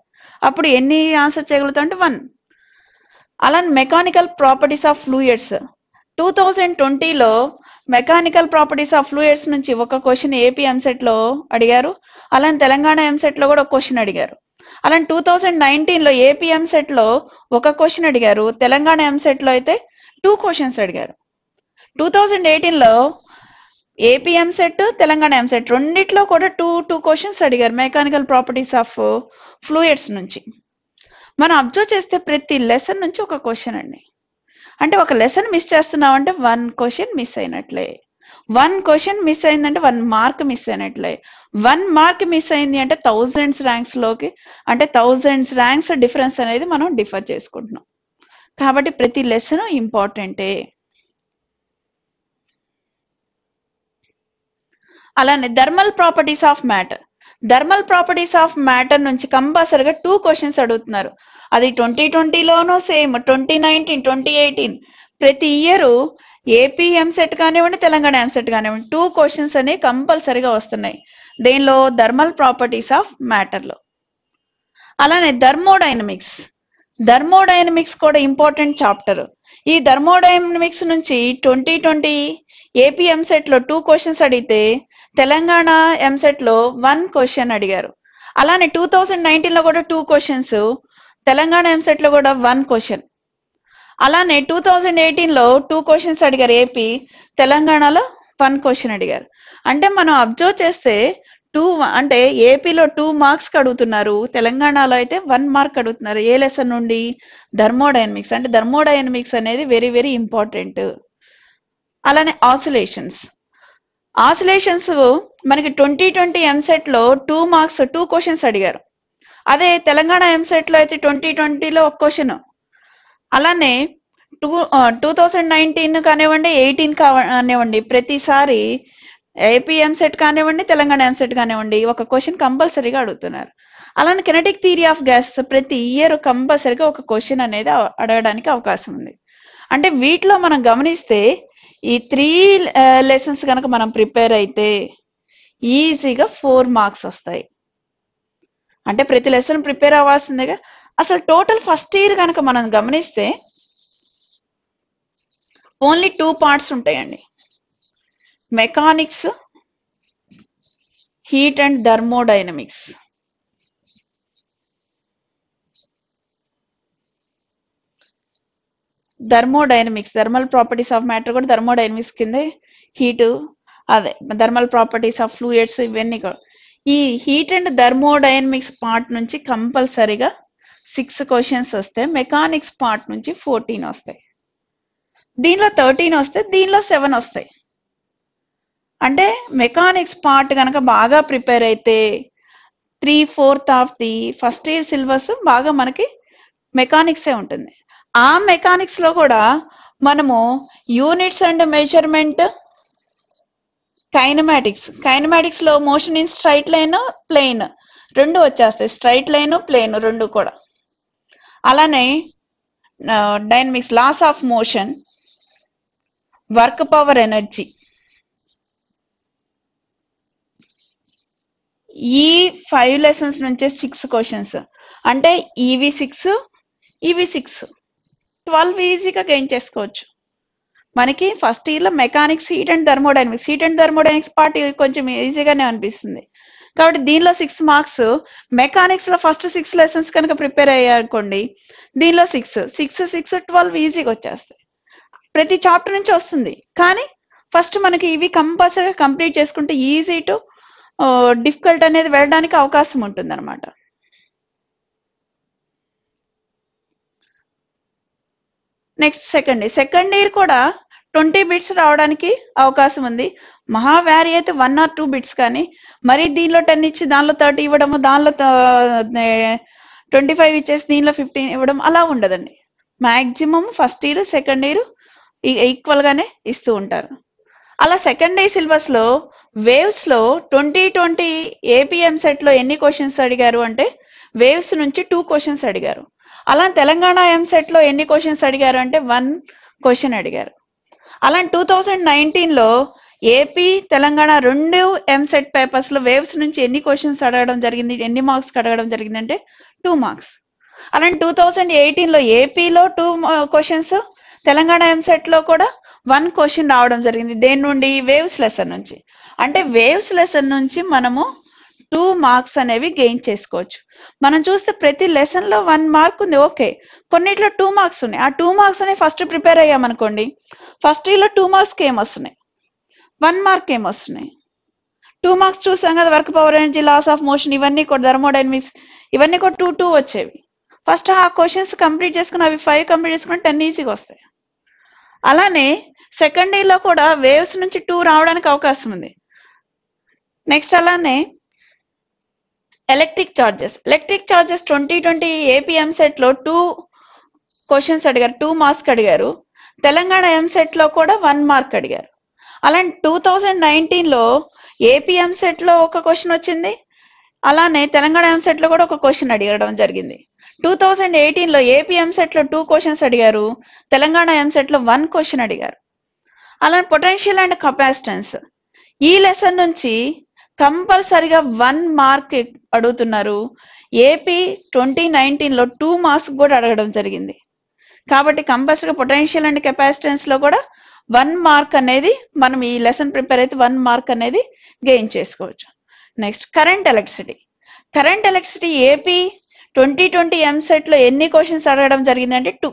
Speaker 1: అప్పుడు ఎన్ని ఆన్సర్ చేయగలుగుతాం అంటే వన్ అలా mechanical properties of fluids two thousand ట్వంటీలో మెకానికల్ ప్రాపర్టీస్ ఆఫ్ ఫ్లూయిడ్స్ నుంచి ఒక క్వశ్చన్ ఏపీ ఎంసెట్లో అడిగారు అలా తెలంగాణ ఎంసెట్లో కూడా ఒక క్వశ్చన్ అడిగారు అలానే టూ థౌజండ్ నైన్టీన్లో ఏపీ ఎంసెట్లో ఒక క్వశ్చన్ అడిగారు తెలంగాణ ఎంసెట్లో అయితే టూ క్వశ్చన్స్ అడిగారు టూ థౌజండ్ ఎయిటీన్లో ఏపీ ఎంసెట్ తెలంగాణ ఎంసెట్ రెండిట్లో కూడా టూ టూ క్వశ్చన్స్ అడిగారు మెకానికల్ ప్రాపర్టీస్ ఆఫ్ ఫ్లూయిడ్స్ నుంచి మనం అబ్జర్వ్ చేస్తే ప్రతి లెసన్ నుంచి ఒక క్వశ్చన్ అండి అంటే ఒక లెసన్ మిస్ చేస్తున్నాం అంటే వన్ క్వశ్చన్ మిస్ అయినట్లే వన్ క్వశ్చన్ మిస్ అయిందంటే వన్ మార్క్ మిస్ అయినట్లే వన్ మార్క్ మిస్ అయింది అంటే థౌజండ్స్ ర్యాంక్స్ లోకి అంటే థౌజండ్స్ ర్యాంక్స్ డిఫరెన్స్ అనేది మనం డిఫర్ చేసుకుంటున్నాం కాబట్టి ప్రతి లెసన్ ఇంపార్టెంటే అలానే thermal properties of matter thermal properties of matter నుంచి కంపల్సరిగా టూ క్వశ్చన్స్ అడుగుతున్నారు అది ట్వంటీ ట్వంటీలోనూ same twenty nineteen twenty eighteen ప్రతి ఇయర్ ఏపీ ఎంసెట్ కానివ్వండి తెలంగాణ ఎంసెట్ కానివ్వండి టూ క్వశ్చన్స్ అనేవి కంపల్సరిగా వస్తున్నాయి దీనిలో థర్మల్ ప్రాపర్టీస్ ఆఫ్ మ్యాటర్లో అలానే ధర్మోడైనమిక్స్ ధర్మోడైనమిక్స్ కూడా ఇంపార్టెంట్ చాప్టర్ ఈ ధర్మోడైనమిక్స్ నుంచి twenty twenty AP two questions అడిగితే తెలంగాణ ఎంసెట్ లో వన్ క్వశ్చన్ అడిగారు అలానే టూ థౌజండ్ నైన్టీన్ లో కూడా టూ క్వశ్చన్స్ తెలంగాణ ఎంసెట్ లో కూడా వన్ క్వశ్చన్ అలానే టూ థౌజండ్ ఎయిటీన్ లో టూ క్వశ్చన్స్ అడిగారు ఏపీ తెలంగాణలో వన్ క్వశ్చన్ అడిగారు అంటే మనం అబ్జర్వ్ చేస్తే టూ అంటే ఏపీలో టూ మార్క్స్ అడుగుతున్నారు తెలంగాణలో అయితే వన్ మార్క్ అడుగుతున్నారు ఏ లెసన్ నుండి ధర్మోడైనమిక్స్ అంటే ధర్మోడైనమిక్స్ అనేది వెరీ వెరీ ఇంపార్టెంట్ అలానే ఆసిలేషన్స్ ఆసిలేషన్స్ మనకి ట్వంటీ ట్వంటీ ఎంసెట్లో టూ మార్క్స్ టూ క్వశ్చన్స్ అడిగారు అదే తెలంగాణ ఎంసెట్లో అయితే ట్వంటీ ట్వంటీలో ఒక క్వశ్చన్ అలానే టూ టూ థౌజండ్ నైన్టీన్ కానివ్వండి ఎయిటీన్ కానివ్వండి ప్రతిసారి ఏపీ ఎంసెట్ కానివ్వండి తెలంగాణ ఎంసెట్ కానివ్వండి ఒక క్వశ్చన్ కంపల్సరీగా అడుగుతున్నారు అలానే కెనటిక్ థియరీ ఆఫ్ గ్యాస్ ప్రతి ఇయర్ కంపల్సరీగా ఒక క్వశ్చన్ అనేది అడగడానికి అవకాశం ఉంది అంటే వీటిలో మనం గమనిస్తే ఈ త్రీ లెసన్స్ కనుక మనం ప్రిపేర్ అయితే ఈజీగా ఫోర్ మార్క్స్ వస్తాయి అంటే ప్రతి లెసన్ ప్రిపేర్ అవ్వాల్సిందేగా అసలు టోటల్ ఫస్ట్ ఇయర్ కనుక మనం గమనిస్తే ఓన్లీ టూ పార్ట్స్ ఉంటాయండి mechanics heat and thermodynamics thermodynamics thermal properties of matter కూడా థర్మోడైనమిక్స్ కిందే హీటు అదే థర్మల్ ప్రాపర్టీస్ ఆఫ్ ఫ్లూయిడ్స్ ఇవన్నీ కూడా ఈ హీట్ అండ్ థర్మోడైనమిక్స్ పార్ట్ నుంచి కంపల్సరీగా సిక్స్ క్వశ్చన్స్ వస్తాయి మెకానిక్స్ పార్ట్ నుంచి ఫోర్టీన్ వస్తాయి దీనిలో థర్టీన్ వస్తే దీనిలో సెవెన్ వస్తాయి అంటే మెకానిక్స్ పార్ట్ కనుక బాగా ప్రిపేర్ అయితే three fourth of the first year syllabus బాగా మనకి మెకానిక్సే ఉంటుంది ఆ మెకానిక్స్ లో కూడా మనము units and measurement kinematics kinematics లో motion in straight line plane రెండు వచ్చేస్తాయి స్ట్రైట్ లైన్ ప్లెయిన్ రెండు కూడా అలానే dynamics laws of motion work power energy ఈ ఫైవ్ లెసన్స్ నుంచే సిక్స్ క్వశ్చన్స్ అంటే ఈవి సిక్స్ ఈవి సిక్స్ ట్వెల్వ్ ఈజీగా గెయిన్ చేసుకోవచ్చు మనకి ఫస్ట్ ఇయర్లో mechanics heat and thermodynamics heat and థర్మోడైనిక్స్ part కొంచెం ఈజీగానే అనిపిస్తుంది కాబట్టి దీనిలో సిక్స్ మార్క్స్ మెకానిక్స్ లో ఫస్ట్ సిక్స్ లెసన్స్ కనుక ప్రిపేర్ అయ్యారనుకోండి దీనిలో సిక్స్ సిక్స్ సిక్స్ ట్వెల్వ్ ఈజీగా వచ్చేస్తాయి ప్రతి చాప్టర్ నుంచి వస్తుంది కానీ ఫస్ట్ మనకి ఇవి కంపల్సరీగా కంప్లీట్ చేసుకుంటే ఈజీ టు డిఫికల్ట్ అనేది వెళ్ళడానికి అవకాశం ఉంటుంది అనమాట next second year second year కూడా ట్వంటీ బిట్స్ రావడానికి అవకాశం ఉంది మహా వ్యారీ అయితే వన్ ఆర్ టూ బిట్స్ కానీ మరి దీనిలో టెన్ ఇచ్చి దానిలో థర్టీ ఇవ్వడము దానిలో ట్వంటీ ఫైవ్ ఇచ్చేసి దీనిలో ఫిఫ్టీన్ ఇవ్వడం అలా ఉండదండి maximum first year second year ఈక్వల్గానే ఇస్తూ ఉంటారు అలా సెకండ్ డే సిలబస్లో వేవ్స్లో ట్వంటీ ట్వంటీ ఏపీఎం సెట్లో ఎన్ని క్వశ్చన్స్ అడిగారు అంటే వేవ్స్ నుంచి టూ క్వశ్చన్స్ అడిగారు అలా తెలంగాణ ఎంసెట్లో ఎన్ని క్వశ్చన్స్ అడిగారు అంటే వన్ క్వశ్చన్ అడిగారు అలా టూ థౌజండ్ నైన్టీన్లో ఏపీ తెలంగాణ రెండు ఎంసెట్ పేపర్స్లో వేవ్స్ నుంచి ఎన్ని క్వశ్చన్స్ అడగడం జరిగింది ఎన్ని మార్క్స్ అడగడం జరిగిందంటే టూ మార్క్స్ అలాంటి టూ థౌజండ్ ఎయిటీన్లో ఏపీలో టూ క్వశ్చన్స్ తెలంగాణ ఎంసెట్లో కూడా వన్ క్వశ్చన్ రావడం జరిగింది దేని నుండి వేవ్స్ లెసన్ నుంచి అంటే వేవ్స్ లెసన్ నుంచి మనము టూ మార్క్స్ అనేవి గెయిన్ చేసుకోవచ్చు మనం చూస్తే ప్రతి లెసన్ లో వన్ మార్క్ ఉంది ఓకే కొన్నిట్లో టూ మార్క్స్ ఉన్నాయి ఆ టూ మార్క్స్ అనేవి ఫస్ట్ ప్రిపేర్ అయ్యామనుకోండి ఫస్ట్ ఇయర్లో టూ మార్క్స్ కి వస్తున్నాయి వన్ మార్క్ ఏం వస్తున్నాయి టూ మార్క్స్ చూసాం కదా work power energy laws of motion ఇవన్నీ కూడా థర్మోడైనమిక్స్ ఇవన్నీ కూడా టూ టూ వచ్చేవి ఫస్ట్ ఆ క్వశ్చన్స్ కంప్లీట్ చేసుకుని అవి ఫైవ్ కంప్లీట్ చేసుకుని టెన్ ఈజీగా వస్తాయి అలానే సెకండ్ ఇయర్లో కూడా వేవ్స్ నుంచి టూ రావడానికి అవకాశం ఉంది నెక్స్ట్ అలానే electric charges electric charges twenty twenty AP EAMCET లో టూ క్వశ్చన్స్ అడిగారు టూ మార్క్స్ అడిగారు తెలంగాణ ఎంసెట్ లో కూడా వన్ మార్క్ అడిగారు అలాంటి టూ థౌజండ్ నైన్టీన్ లో ఏపీ ఎంసెట్ లో ఒక క్వశ్చన్ వచ్చింది అలానే తెలంగాణ ఎంసెట్ లో కూడా ఒక క్వశ్చన్ అడగడం జరిగింది టూ థౌజండ్ ఎయిటీన్ లో ఏపీ ఎంసెట్ లో టూ క్వశ్చన్స్ అడిగారు తెలంగాణ ఎంసెట్ లో వన్ క్వశ్చన్ అడిగారు అలానే పొటెన్షియల్ అండ్ కెపాసిటెన్స్ ఈ లెసన్ నుంచి కంపల్సరిగా వన్ మార్క్ అడుగుతున్నారు ఏపీ ట్వంటీ నైన్టీన్లో టూ మార్క్స్ కూడా అడగడం జరిగింది కాబట్టి కంపల్సరీగా పొటెన్షియల్ అండ్ కెపాసిటెన్స్లో కూడా వన్ మార్క్ అనేది మనం ఈ లెసన్ ప్రిపేర్ అయితే వన్ మార్క్ అనేది గెయిన్ చేసుకోవచ్చు next current electricity current electricity AP twenty twenty ఎంసెట్లో ఎన్ని క్వశ్చన్స్ అడగడం జరిగిందంటే టూ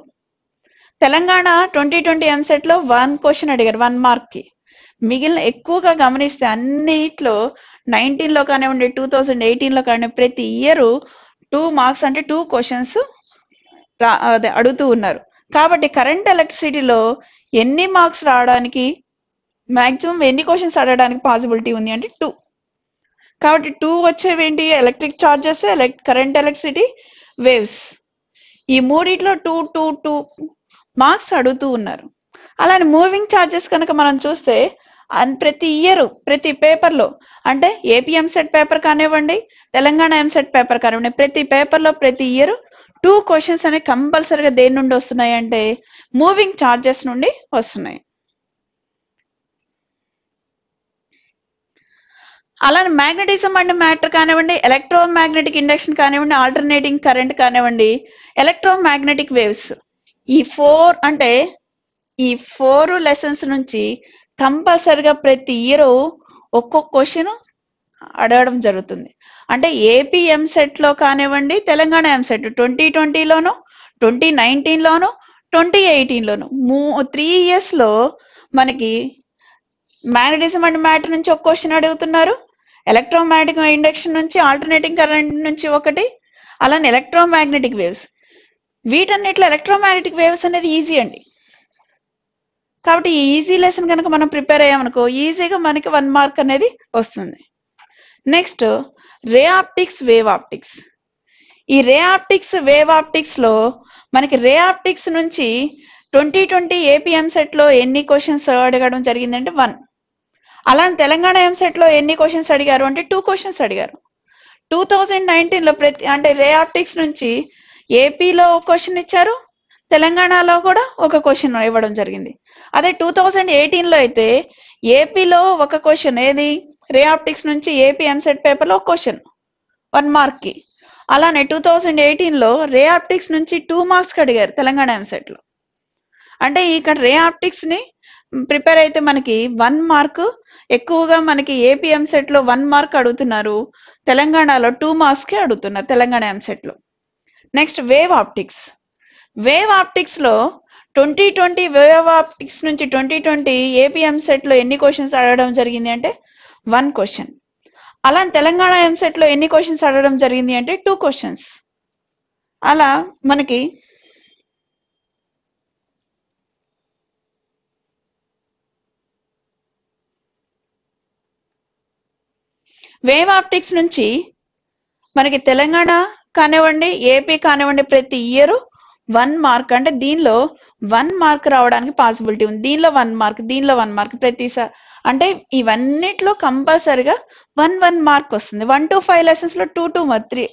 Speaker 1: తెలంగాణ ట్వంటీ ట్వంటీ ఎంసెట్లో వన్ క్వశ్చన్ అడిగారు వన్ మార్క్కి మిగిలిన ఎక్కువగా గమనిస్తే అన్నిట్లో నైన్టీన్లో కానివ్వండి టూ థౌజండ్ ఎయిటీన్లో కానివ్వండి ప్రతి ఇయర్ టూ మార్క్స్ అంటే టూ క్వశ్చన్స్ అడుగుతూ ఉన్నారు కాబట్టి కరెంట్ ఎలక్ట్రిసిటీలో ఎన్ని మార్క్స్ రావడానికి మ్యాక్సిమం ఎన్ని క్వశ్చన్స్ అడగడానికి పాసిబిలిటీ ఉంది అంటే టూ కాబట్టి టూ వచ్చేవేంటి ఎలక్ట్రిక్ చార్జెస్ ఎలక్ట్ కరెంట్ ఎలక్ట్రిసిటీ వేవ్స్ ఈ మూడిట్లో టూ టూ టూ మార్క్స్ అడుగుతూ ఉన్నారు అలానే మూవింగ్ చార్జెస్ కనుక మనం చూస్తే అండ్ ప్రతి ఇయర్ ప్రతి పేపర్లో అంటే ఏపీ ఎంసెట్ పేపర్ కానివ్వండి తెలంగాణ ఎంసెట్ పేపర్ కానివ్వండి ప్రతి పేపర్లో ప్రతి ఇయర్ టూ క్వశ్చన్స్ అనేవి కంపల్సరీగా దేని నుండి వస్తున్నాయి అంటే మూవింగ్ చార్జెస్ నుండి వస్తున్నాయి అలానే మ్యాగ్నెటిజం అండ్ మ్యాటర్ కానివ్వండి ఎలక్ట్రో మ్యాగ్నెటిక్ ఇండక్షన్ కానివ్వండి ఆల్టర్నేటింగ్ కరెంట్ కానివ్వండి ఎలక్ట్రో మ్యాగ్నెటిక్ వేవ్స్ ఈ ఫోర్ అంటే ఈ ఫోర్ లెసన్స్ నుంచి కంపల్సరిగా ప్రతి ఇయర్ ఒక్కొక్క క్వశ్చన్ అడగడం జరుగుతుంది అంటే ఏపీ ఎంసెట్లో కానివ్వండి తెలంగాణ ఎంసెట్ ట్వంటీ ట్వంటీలోను ట్వంటీ నైన్టీన్లోను ట్వంటీ ఎయిటీన్లోను మూ త్రీ ఇయర్స్లో మనకి మ్యాగ్నటిజం అండ్ మ్యాటర్ నుంచి ఒక క్వశ్చన్ అడుగుతున్నారు ఎలక్ట్రోమాగ్నెటిక్ ఇండక్షన్ నుంచి ఆల్టర్నేటింగ్ కరెంట్ నుంచి ఒకటి అలానే ఎలక్ట్రోమాగ్నెటిక్ వేవ్స్ వీటన్నిట్లో ఎలక్ట్రోమాగ్నెటిక్ వేవ్స్ అనేది ఈజీ అండి కాబట్టి ఈ ఈజీ లెసన్ కనుక మనం ప్రిపేర్ అయ్యామనుకో ఈజీగా మనకి వన్ మార్క్ అనేది వస్తుంది next ray optics wave optics ఈ రే ఆప్టిక్స్ వేవ్ ఆప్టిక్స్లో మనకి రే ఆప్టిక్స్ నుంచి ట్వంటీ ట్వంటీ ఏపీ ఎంసెట్లో ఎన్ని క్వశ్చన్స్ అడగడం జరిగిందంటే వన్ అలా తెలంగాణ ఎంసెట్లో ఎన్ని క్వశ్చన్స్ అడిగారు అంటే టూ క్వశ్చన్స్ అడిగారు టూ థౌజండ్ నైన్టీన్లో ప్రతి అంటే రే ఆప్టిక్స్ నుంచి ఏపీలో క్వశ్చన్ ఇచ్చారు తెలంగాణలో కూడా ఒక క్వశ్చన్ ఇవ్వడం జరిగింది అదే టూ థౌజండ్ ఎయిటీన్లో అయితే ఏపీలో ఒక క్వశ్చన్ ఏది రే ఆప్టిక్స్ నుంచి ఏపీ ఎంసెట్ పేపర్లో ఒక క్వశ్చన్ వన్ మార్క్కి అలానే టూ థౌజండ్ ఎయిటీన్లో ఆప్టిక్స్ నుంచి టూ మార్క్స్కి అడిగారు తెలంగాణ ఎంసెట్లో అంటే ఇక్కడ రే ఆప్టిక్స్ని ప్రిపేర్ అయితే మనకి వన్ మార్క్ ఎక్కువగా మనకి ఏపీ ఎంసెట్లో వన్ మార్క్ అడుగుతున్నారు తెలంగాణలో టూ మార్క్స్కే అడుగుతున్నారు తెలంగాణ ఎంసెట్లో నెక్స్ట్ వేవ్ ఆప్టిక్స్ వేవ్ ఆప్టిక్స్లో ట్వంటీ ట్వంటీ వేవ్ ఆప్టిక్స్ నుంచి ట్వంటీ ట్వంటీ ఏపీ ఎంసెట్లో ఎన్ని క్వశ్చన్స్ అడగడం జరిగింది అంటే వన్ క్వశ్చన్ అలా తెలంగాణ ఎంసెట్లో ఎన్ని క్వశ్చన్స్ అడగడం జరిగింది అంటే టూ క్వశ్చన్స్ అలా మనకి వేవ్ ఆప్టిక్స్ నుంచి మనకి తెలంగాణ కానివ్వండి ఏపీ కానివ్వండి ప్రతి ఇయర్ వన్ మార్క్ అంటే దీనిలో వన్ మార్క్ రావడానికి పాసిబిలిటీ ఉంది దీనిలో వన్ మార్క్ దీనిలో వన్ మార్క్ ప్రతిసారి అంటే ఇవన్నిట్లో కంపల్సరిగా వన్ వన్ మార్క్ వస్తుంది వన్ టు ఫైవ్ లెసన్స్ లో టూ టూ త్రీ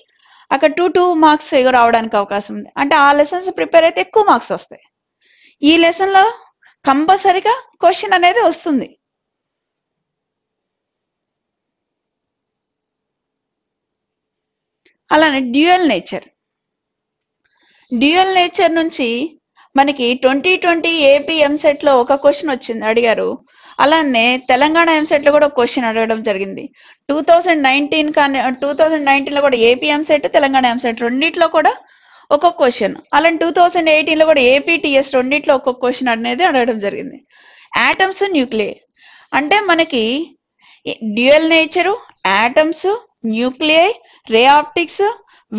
Speaker 1: అక్కడ టూ టూ మార్క్స్ రావడానికి అవకాశం ఉంది అంటే ఆ లెసన్స్ ప్రిపేర్ అయితే ఎక్కువ మార్క్స్ వస్తాయి ఈ లెసన్ లో కంపల్సరిగా క్వశ్చన్ అనేది వస్తుంది అలానే డ్యూయల్ నేచర్ డ్యూయల్ నేచర్ నుంచి మనకి ట్వంటీ ట్వంటీ ఏపీ ఎంసెట్ లో ఒక క్వశ్చన్ వచ్చింది అడిగారు అలానే తెలంగాణ ఎంసెట్ లో కూడా క్వశ్చన్ అడగడం జరిగింది టూ థౌజండ్ నైన్టీన్ కానీ టూ థౌజండ్ నైన్టీన్ లో కూడా ఏపీ ఎంసెట్ తెలంగాణ ఎంసెట్ రెండిట్లో కూడా ఒక్కొక్క క్వశ్చన్ అలానే టూ థౌజండ్ ఎయిటీన్ లో కూడా ఏపీటీఎస్ రెండిట్లో ఒక్కొక్క క్వశ్చన్ అనేది అడగడం జరిగింది యాటమ్స్ న్యూక్లియే అంటే మనకి dual nature atoms nuclei ray optics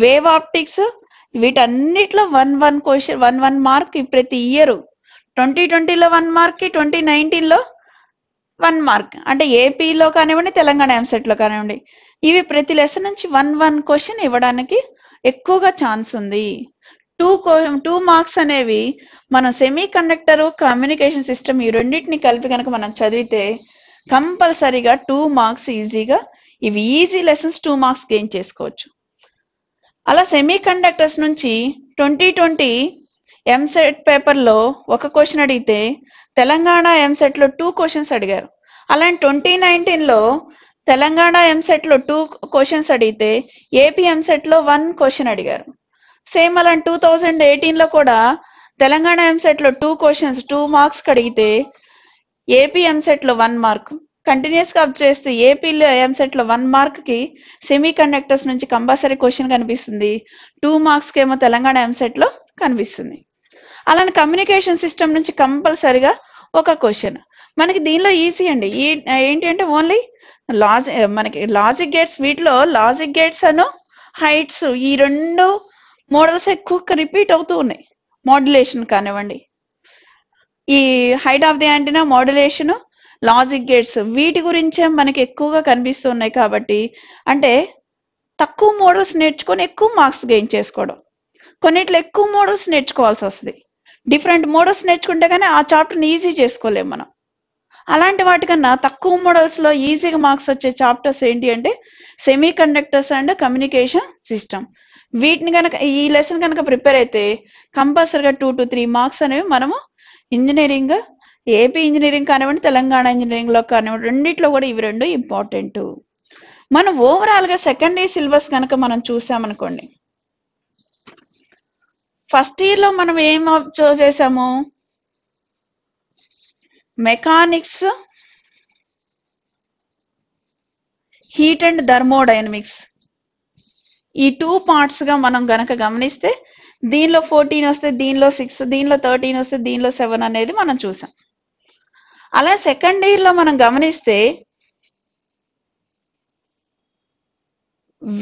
Speaker 1: wave optics వీటన్నిట్లో one one question one one mark ప్రతి ఇయర్ ట్వంటీ ట్వంటీలో వన్ మార్క్ ట్వంటీ నైన్టీన్లో వన్ మార్క్ అంటే ఏపీలో కానివ్వండి తెలంగాణ ఎంసెట్లో కానివ్వండి ఇవి ప్రతి లెసన్ నుంచి వన్ వన్ క్వశ్చన్ ఇవ్వడానికి ఎక్కువగా ఛాన్స్ ఉంది టూ టూ మార్క్స్ అనేవి మనం సెమీ కండక్టర్ కమ్యూనికేషన్ సిస్టమ్ ఈ రెండింటిని కలిపి కనుక మనం చదివితే కంపల్సరీగా టూ మార్క్స్ ఈజీగా ఇవి easy lessons two marks gain చేసుకోవచ్చు అలా సెమీ కండక్టర్స్ నుంచి ట్వంటీ ట్వంటీ ఎంసెట్ పేపర్లో ఒక క్వశ్చన్ అడిగితే తెలంగాణ ఎంసెట్లో టూ క్వశ్చన్స్ అడిగారు అలాంటి ట్వంటీ నైన్టీన్లో తెలంగాణ ఎంసెట్లో టూ క్వశ్చన్స్ అడిగితే ఏపీ ఎంసెట్లో వన్ క్వశ్చన్ అడిగారు సేమ్ అలాంటి టూ థౌజండ్ ఎయిటీన్లో కూడా తెలంగాణ ఎంసెట్లో టూ క్వశ్చన్స్ టూ మార్క్స్కి అడిగితే ఏపీ ఎంసెట్లో వన్ మార్క్ కంటిన్యూస్గా అప్ చేస్తే ఏపీలో ఎంసెట్లో వన్ మార్క్కి సెమీ కండక్టర్స్ నుంచి కంపల్సరీ క్వశ్చన్ కనిపిస్తుంది టూ మార్క్స్కి ఏమో తెలంగాణ ఎంసెట్లో కనిపిస్తుంది అలానే కమ్యూనికేషన్ సిస్టమ్ నుంచి కంపల్సరీగా ఒక క్వశ్చన్ మనకి దీనిలో ఈజీ అండి ఈ అంటే ఓన్లీ లాజి eh, మనకి లాజిక్ గేట్స్ వీటిలో లాజిక్ గేట్స్ అను హైట్స్ ఈ రెండు మోడల్స్ ఎక్కువ రిపీట్ అవుతూ ఉన్నాయి మోడ్యులేషన్ కానివ్వండి ఈ height of the antenna modulation logic gates వీటి గురించే మనకి ఎక్కువగా కనిపిస్తున్నాయి కాబట్టి అంటే తక్కువ మోడల్స్ నేర్చుకొని ఎక్కువ మార్క్స్ గెయిన్ చేసుకోవడం కొన్నిట్లో ఎక్కువ మోడల్స్ నేర్చుకోవాల్సి వస్తుంది డిఫరెంట్ మోడల్స్ నేర్చుకుంటే కానీ ఆ చాప్టర్ని ఈజీ చేసుకోలేము మనం అలాంటి వాటికన్నా తక్కువ మోడల్స్లో ఈజీగా మార్క్స్ వచ్చే చాప్టర్స్ ఏంటి అంటే semiconductors and communication system వీటిని కనుక ఈ లెసన్ కనుక ప్రిపేర్ అయితే కంపల్సరిగా టూ టు త్రీ మార్క్స్ అనేవి మనము ఇంజనీరింగ్ ఏపీ ఇంజనీరింగ్ కానివ్వండి తెలంగాణ ఇంజనీరింగ్లో కానివ్వండి రెండిట్లో కూడా ఇవి రెండు ఇంపార్టెంట్ మనం ఓవరాల్గా ఇయర్ సిలబస్ కనుక మనం చూసామనుకోండి ఫస్ట్ ఇయర్లో మనం ఏం చేసాము మెకానిక్స్ హీట్ అండ్ థర్మోడైనమిక్స్ ఈ టూ పార్ట్స్గా మనం గనక గమనిస్తే దీనిలో ఫోర్టీన్ వస్తే దీనిలో సిక్స్ దీనిలో థర్టీన్ వస్తే దీనిలో సెవెన్ అనేది మనం చూసాం అలా సెకండ్ ఇయర్ లో మనం గమనిస్తే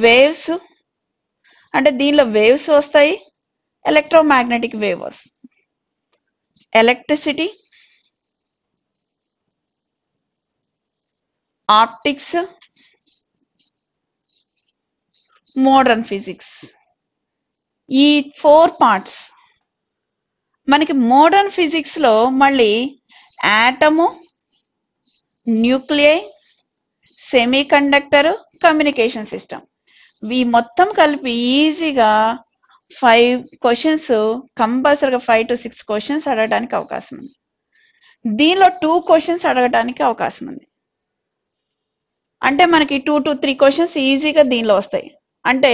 Speaker 1: వేవ్స్ అంటే దీనిలో వేవ్స్ వస్తాయి ఎలక్ట్రోమాగ్నెటిక్ వేవ్ వస్తుంది ఎలక్ట్రిసిటీ ఆప్టిక్స్ మోడర్న్ ఫిజిక్స్ ఈ ఫోర్ పార్ట్స్ మనకి మోడర్న్ ఫిజిక్స్లో మళ్ళీ atom nuclei semiconductor communication system ఈ మొత్తం కలిపి ఈజీగా ఫైవ్ క్వశ్చన్స్ కంపల్సరీగా ఫైవ్ టు సిక్స్ క్వశ్చన్స్ అడగడానికి అవకాశం ఉంది దీనిలో టూ క్వశ్చన్స్ అడగడానికి అవకాశం ఉంది అంటే మనకి టూ టు త్రీ క్వశ్చన్స్ ఈజీగా దీనిలో వస్తాయి అంటే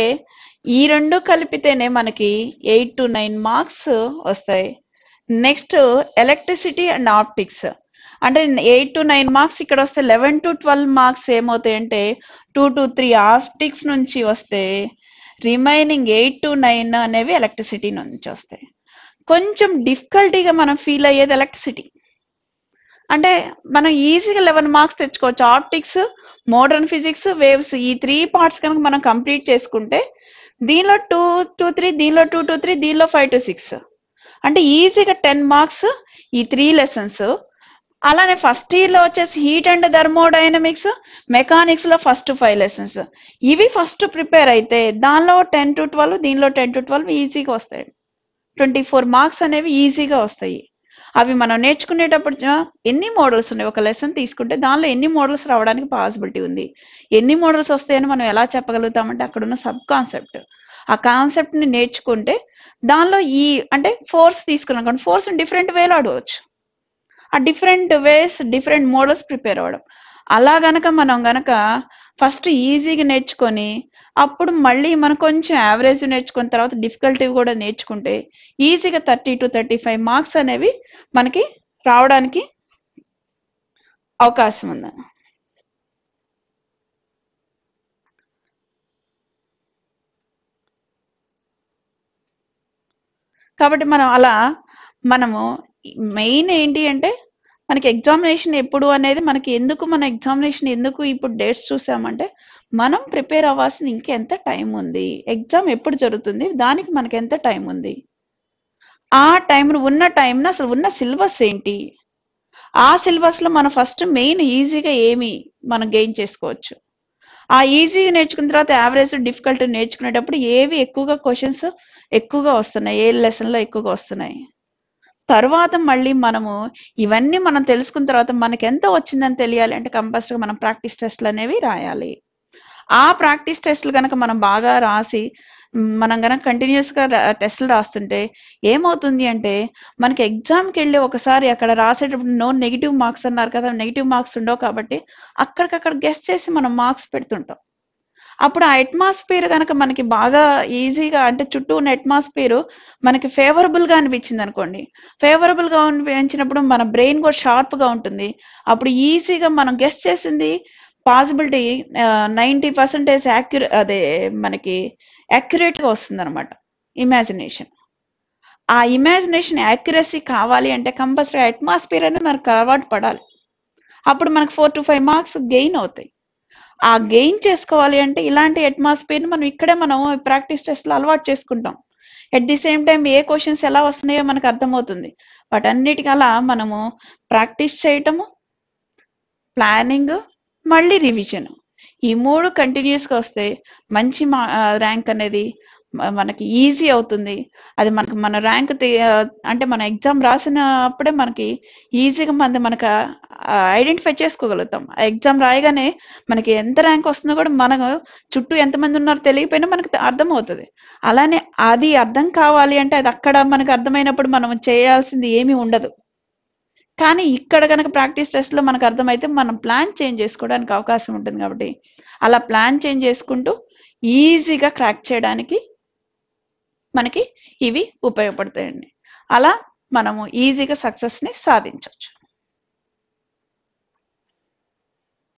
Speaker 1: ఈ రెండు కలిపితేనే మనకి ఎయిట్ టు నైన్ మార్క్స్ వస్తాయి నెక్స్ట్ ఎలక్ట్రిసిటీ అండ్ ఆప్టిక్స్ అంటే ఎయిట్ టు నైన్ మార్క్స్ ఇక్కడ వస్తే లెవెన్ టు ట్వెల్వ్ మార్క్స్ ఏమవుతాయి అంటే టూ టు త్రీ ఆప్టిక్స్ నుంచి వస్తే రిమైనింగ్ ఎయిట్ టు నైన్ అనేవి ఎలక్ట్రిసిటీ నుంచి వస్తాయి కొంచెం డిఫికల్టీగా మనం ఫీల్ అయ్యేది ఎలక్ట్రిసిటీ అంటే మనం ఈజీగా లెవెన్ మార్క్స్ తెచ్చుకోవచ్చు ఆప్టిక్స్ మోడర్న్ ఫిజిక్స్ వేవ్స్ ఈ త్రీ పార్ట్స్ కనుక మనం కంప్లీట్ చేసుకుంటే దీనిలో టూ టూ త్రీ దీనిలో టూ టూ త్రీ దీనిలో ఫైవ్ టు సిక్స్ అంటే ఈజీగా టెన్ మార్క్స్ ఈ త్రీ లెసన్స్ అలానే ఫస్ట్ ఇయర్లో వచ్చేసి హీట్ అండ్ థర్మోడైనమిక్స్ మెకానిక్స్లో ఫస్ట్ ఫైవ్ లెసన్స్ ఇవి ఫస్ట్ ప్రిపేర్ అయితే దానిలో టెన్ టు ట్వెల్వ్ దీనిలో టెన్ టు ట్వెల్వ్ ఈజీగా వస్తాయి ట్వంటీ ఫోర్ మార్క్స్ అనేవి ఈజీగా వస్తాయి అవి మనం నేర్చుకునేటప్పుడు ఎన్ని మోడల్స్ ఉన్నాయి ఒక లెసన్ తీసుకుంటే దానిలో ఎన్ని మోడల్స్ రావడానికి పాసిబిలిటీ ఉంది ఎన్ని మోడల్స్ వస్తాయని మనం ఎలా చెప్పగలుగుతామంటే అక్కడ ఉన్న సబ్ కాన్సెప్ట్ ఆ కాన్సెప్ట్ని నేర్చుకుంటే దానిలో ఈ అంటే ఫోర్స్ తీసుకున్నాం కానీ ఫోర్స్ డిఫరెంట్ వేలో అడగవచ్చు ఆ different ways different models prepare అవ్వడం అలా గనక మనం గనక ఫస్ట్ ఈజీగా నేర్చుకొని అప్పుడు మళ్ళీ మనం కొంచెం యావరేజ్ నేర్చుకున్న తర్వాత డిఫికల్టీ కూడా నేర్చుకుంటే ఈజీగా thirty to thirty five marks అనేవి మనకి రావడానికి అవకాశం ఉంది కాబట్టి మనం అలా మనము మెయిన్ ఏంటి అంటే మనకి ఎగ్జామినేషన్ ఎప్పుడు అనేది మనకి ఎందుకు మన ఎగ్జామినేషన్ ఎందుకు ఇప్పుడు డేట్స్ చూసామంటే మనం ప్రిపేర్ అవ్వాల్సిన ఇంకెంత టైం ఉంది ఎగ్జామ్ ఎప్పుడు జరుగుతుంది దానికి మనకి ఎంత టైం ఉంది ఆ టైం ఉన్న టైంను అసలు ఉన్న సిలబస్ ఏంటి ఆ సిలబస్లో మనం ఫస్ట్ మెయిన్ ఈజీగా ఏమి మనం గెయిన్ చేసుకోవచ్చు ఆ ఈజీ నేర్చుకున్న తర్వాత యావరేజ్ డిఫికల్ట్ నేర్చుకునేటప్పుడు ఏవి ఎక్కువగా క్వశ్చన్స్ ఎక్కువగా వస్తున్నాయి ఏ లెసన్లో ఎక్కువగా వస్తున్నాయి తర్వాత మళ్ళీ మనము ఇవన్నీ మనం తెలుసుకున్న తర్వాత మనకి ఎంత వచ్చిందని తెలియాలి అంటే కంపల్సరీగా మనం ప్రాక్టీస్ టెస్ట్లు అనేవి రాయాలి ఆ ప్రాక్టీస్ టెస్ట్లు కనుక మనం బాగా రాసి మనం కనుక కంటిన్యూస్ గా టెస్ట్లు రాస్తుంటే ఏమవుతుంది అంటే మనకి ఎగ్జామ్కి వెళ్ళి ఒకసారి అక్కడ రాసేటప్పుడు నో నెగిటివ్ మార్క్స్ అన్నారు కదా నెగిటివ్ మార్క్స్ ఉండవు కాబట్టి అక్కడికక్కడ గెస్ చేసి మనం మార్క్స్ పెడుతుంటాం అప్పుడు ఆ అట్మాస్ఫియర్ కనుక మనకి బాగా ఈజీగా అంటే చుట్టూ ఉన్న అట్మాస్ఫియర్ మనకి ఫేవరబుల్ గా అనిపించింది అనుకోండి ఫేవరబుల్ గా అనిపించినప్పుడు మన బ్రెయిన్ కూడా షార్ప్ గా ఉంటుంది అప్పుడు ఈజీగా మనం గెస్ట్ చేసింది పాసిబిలిటీ నైంటీ పర్సెంటేజ్ యాక్యురే అదే మనకి యాక్యురేట్గా వస్తుంది అనమాట ఇమాజినేషన్ ఆ ఇమాజినేషన్ యాక్యురసీ కావాలి అంటే కంపల్సరీ అట్మాస్ఫియర్ అనేది మనకు అలవాటు పడాలి అప్పుడు మనకు four to five marks gain అవుతాయి ఆ గెయిన్ చేసుకోవాలి అంటే ఇలాంటి అట్మాస్ఫియర్ని మనం ఇక్కడే మనం ప్రాక్టీస్ టెస్ట్లో అలవాటు చేసుకుంటాం ఎట్ ది సేమ్ టైం ఏ క్వశ్చన్స్ ఎలా వస్తున్నాయో మనకు అర్థమవుతుంది వాటన్నిటికలా మనము ప్రాక్టీస్ చేయటము ప్లానింగ్ మళ్ళీ రివిజన్ ఈ మూడు కంటిన్యూస్గా వస్తే మంచి మా ర్యాంక్ అనేది మనకి ఈజీ అవుతుంది అది మనకు మన ర్యాంక్ అంటే మన ఎగ్జామ్ రాసినప్పుడే మనకి ఈజీగా మంది మనకు ఐడెంటిఫై చేసుకోగలుగుతాం ఆ ఎగ్జామ్ రాయగానే మనకి ఎంత ర్యాంక్ వస్తుందో కూడా మనకు చుట్టూ ఎంతమంది ఉన్నారో తెలియకపోయినా మనకు అవుతుంది అలానే అది అర్థం కావాలి అంటే అది అక్కడ మనకు అర్థమైనప్పుడు మనం చేయాల్సింది ఏమీ ఉండదు కానీ ఇక్కడ కనుక ప్రాక్టీస్ టెస్ట్లో మనకు అర్థమైతే మనం ప్లాన్ చేంజ్ చేసుకోవడానికి అవకాశం ఉంటుంది కాబట్టి అలా ప్లాన్ చేంజ్ చేసుకుంటూ ఈజీగా క్రాక్ చేయడానికి మనకి ఇవి ఉపయోగపడతాయండి అలా మనము ఈజీగా సక్సెస్ని సాధించవచ్చు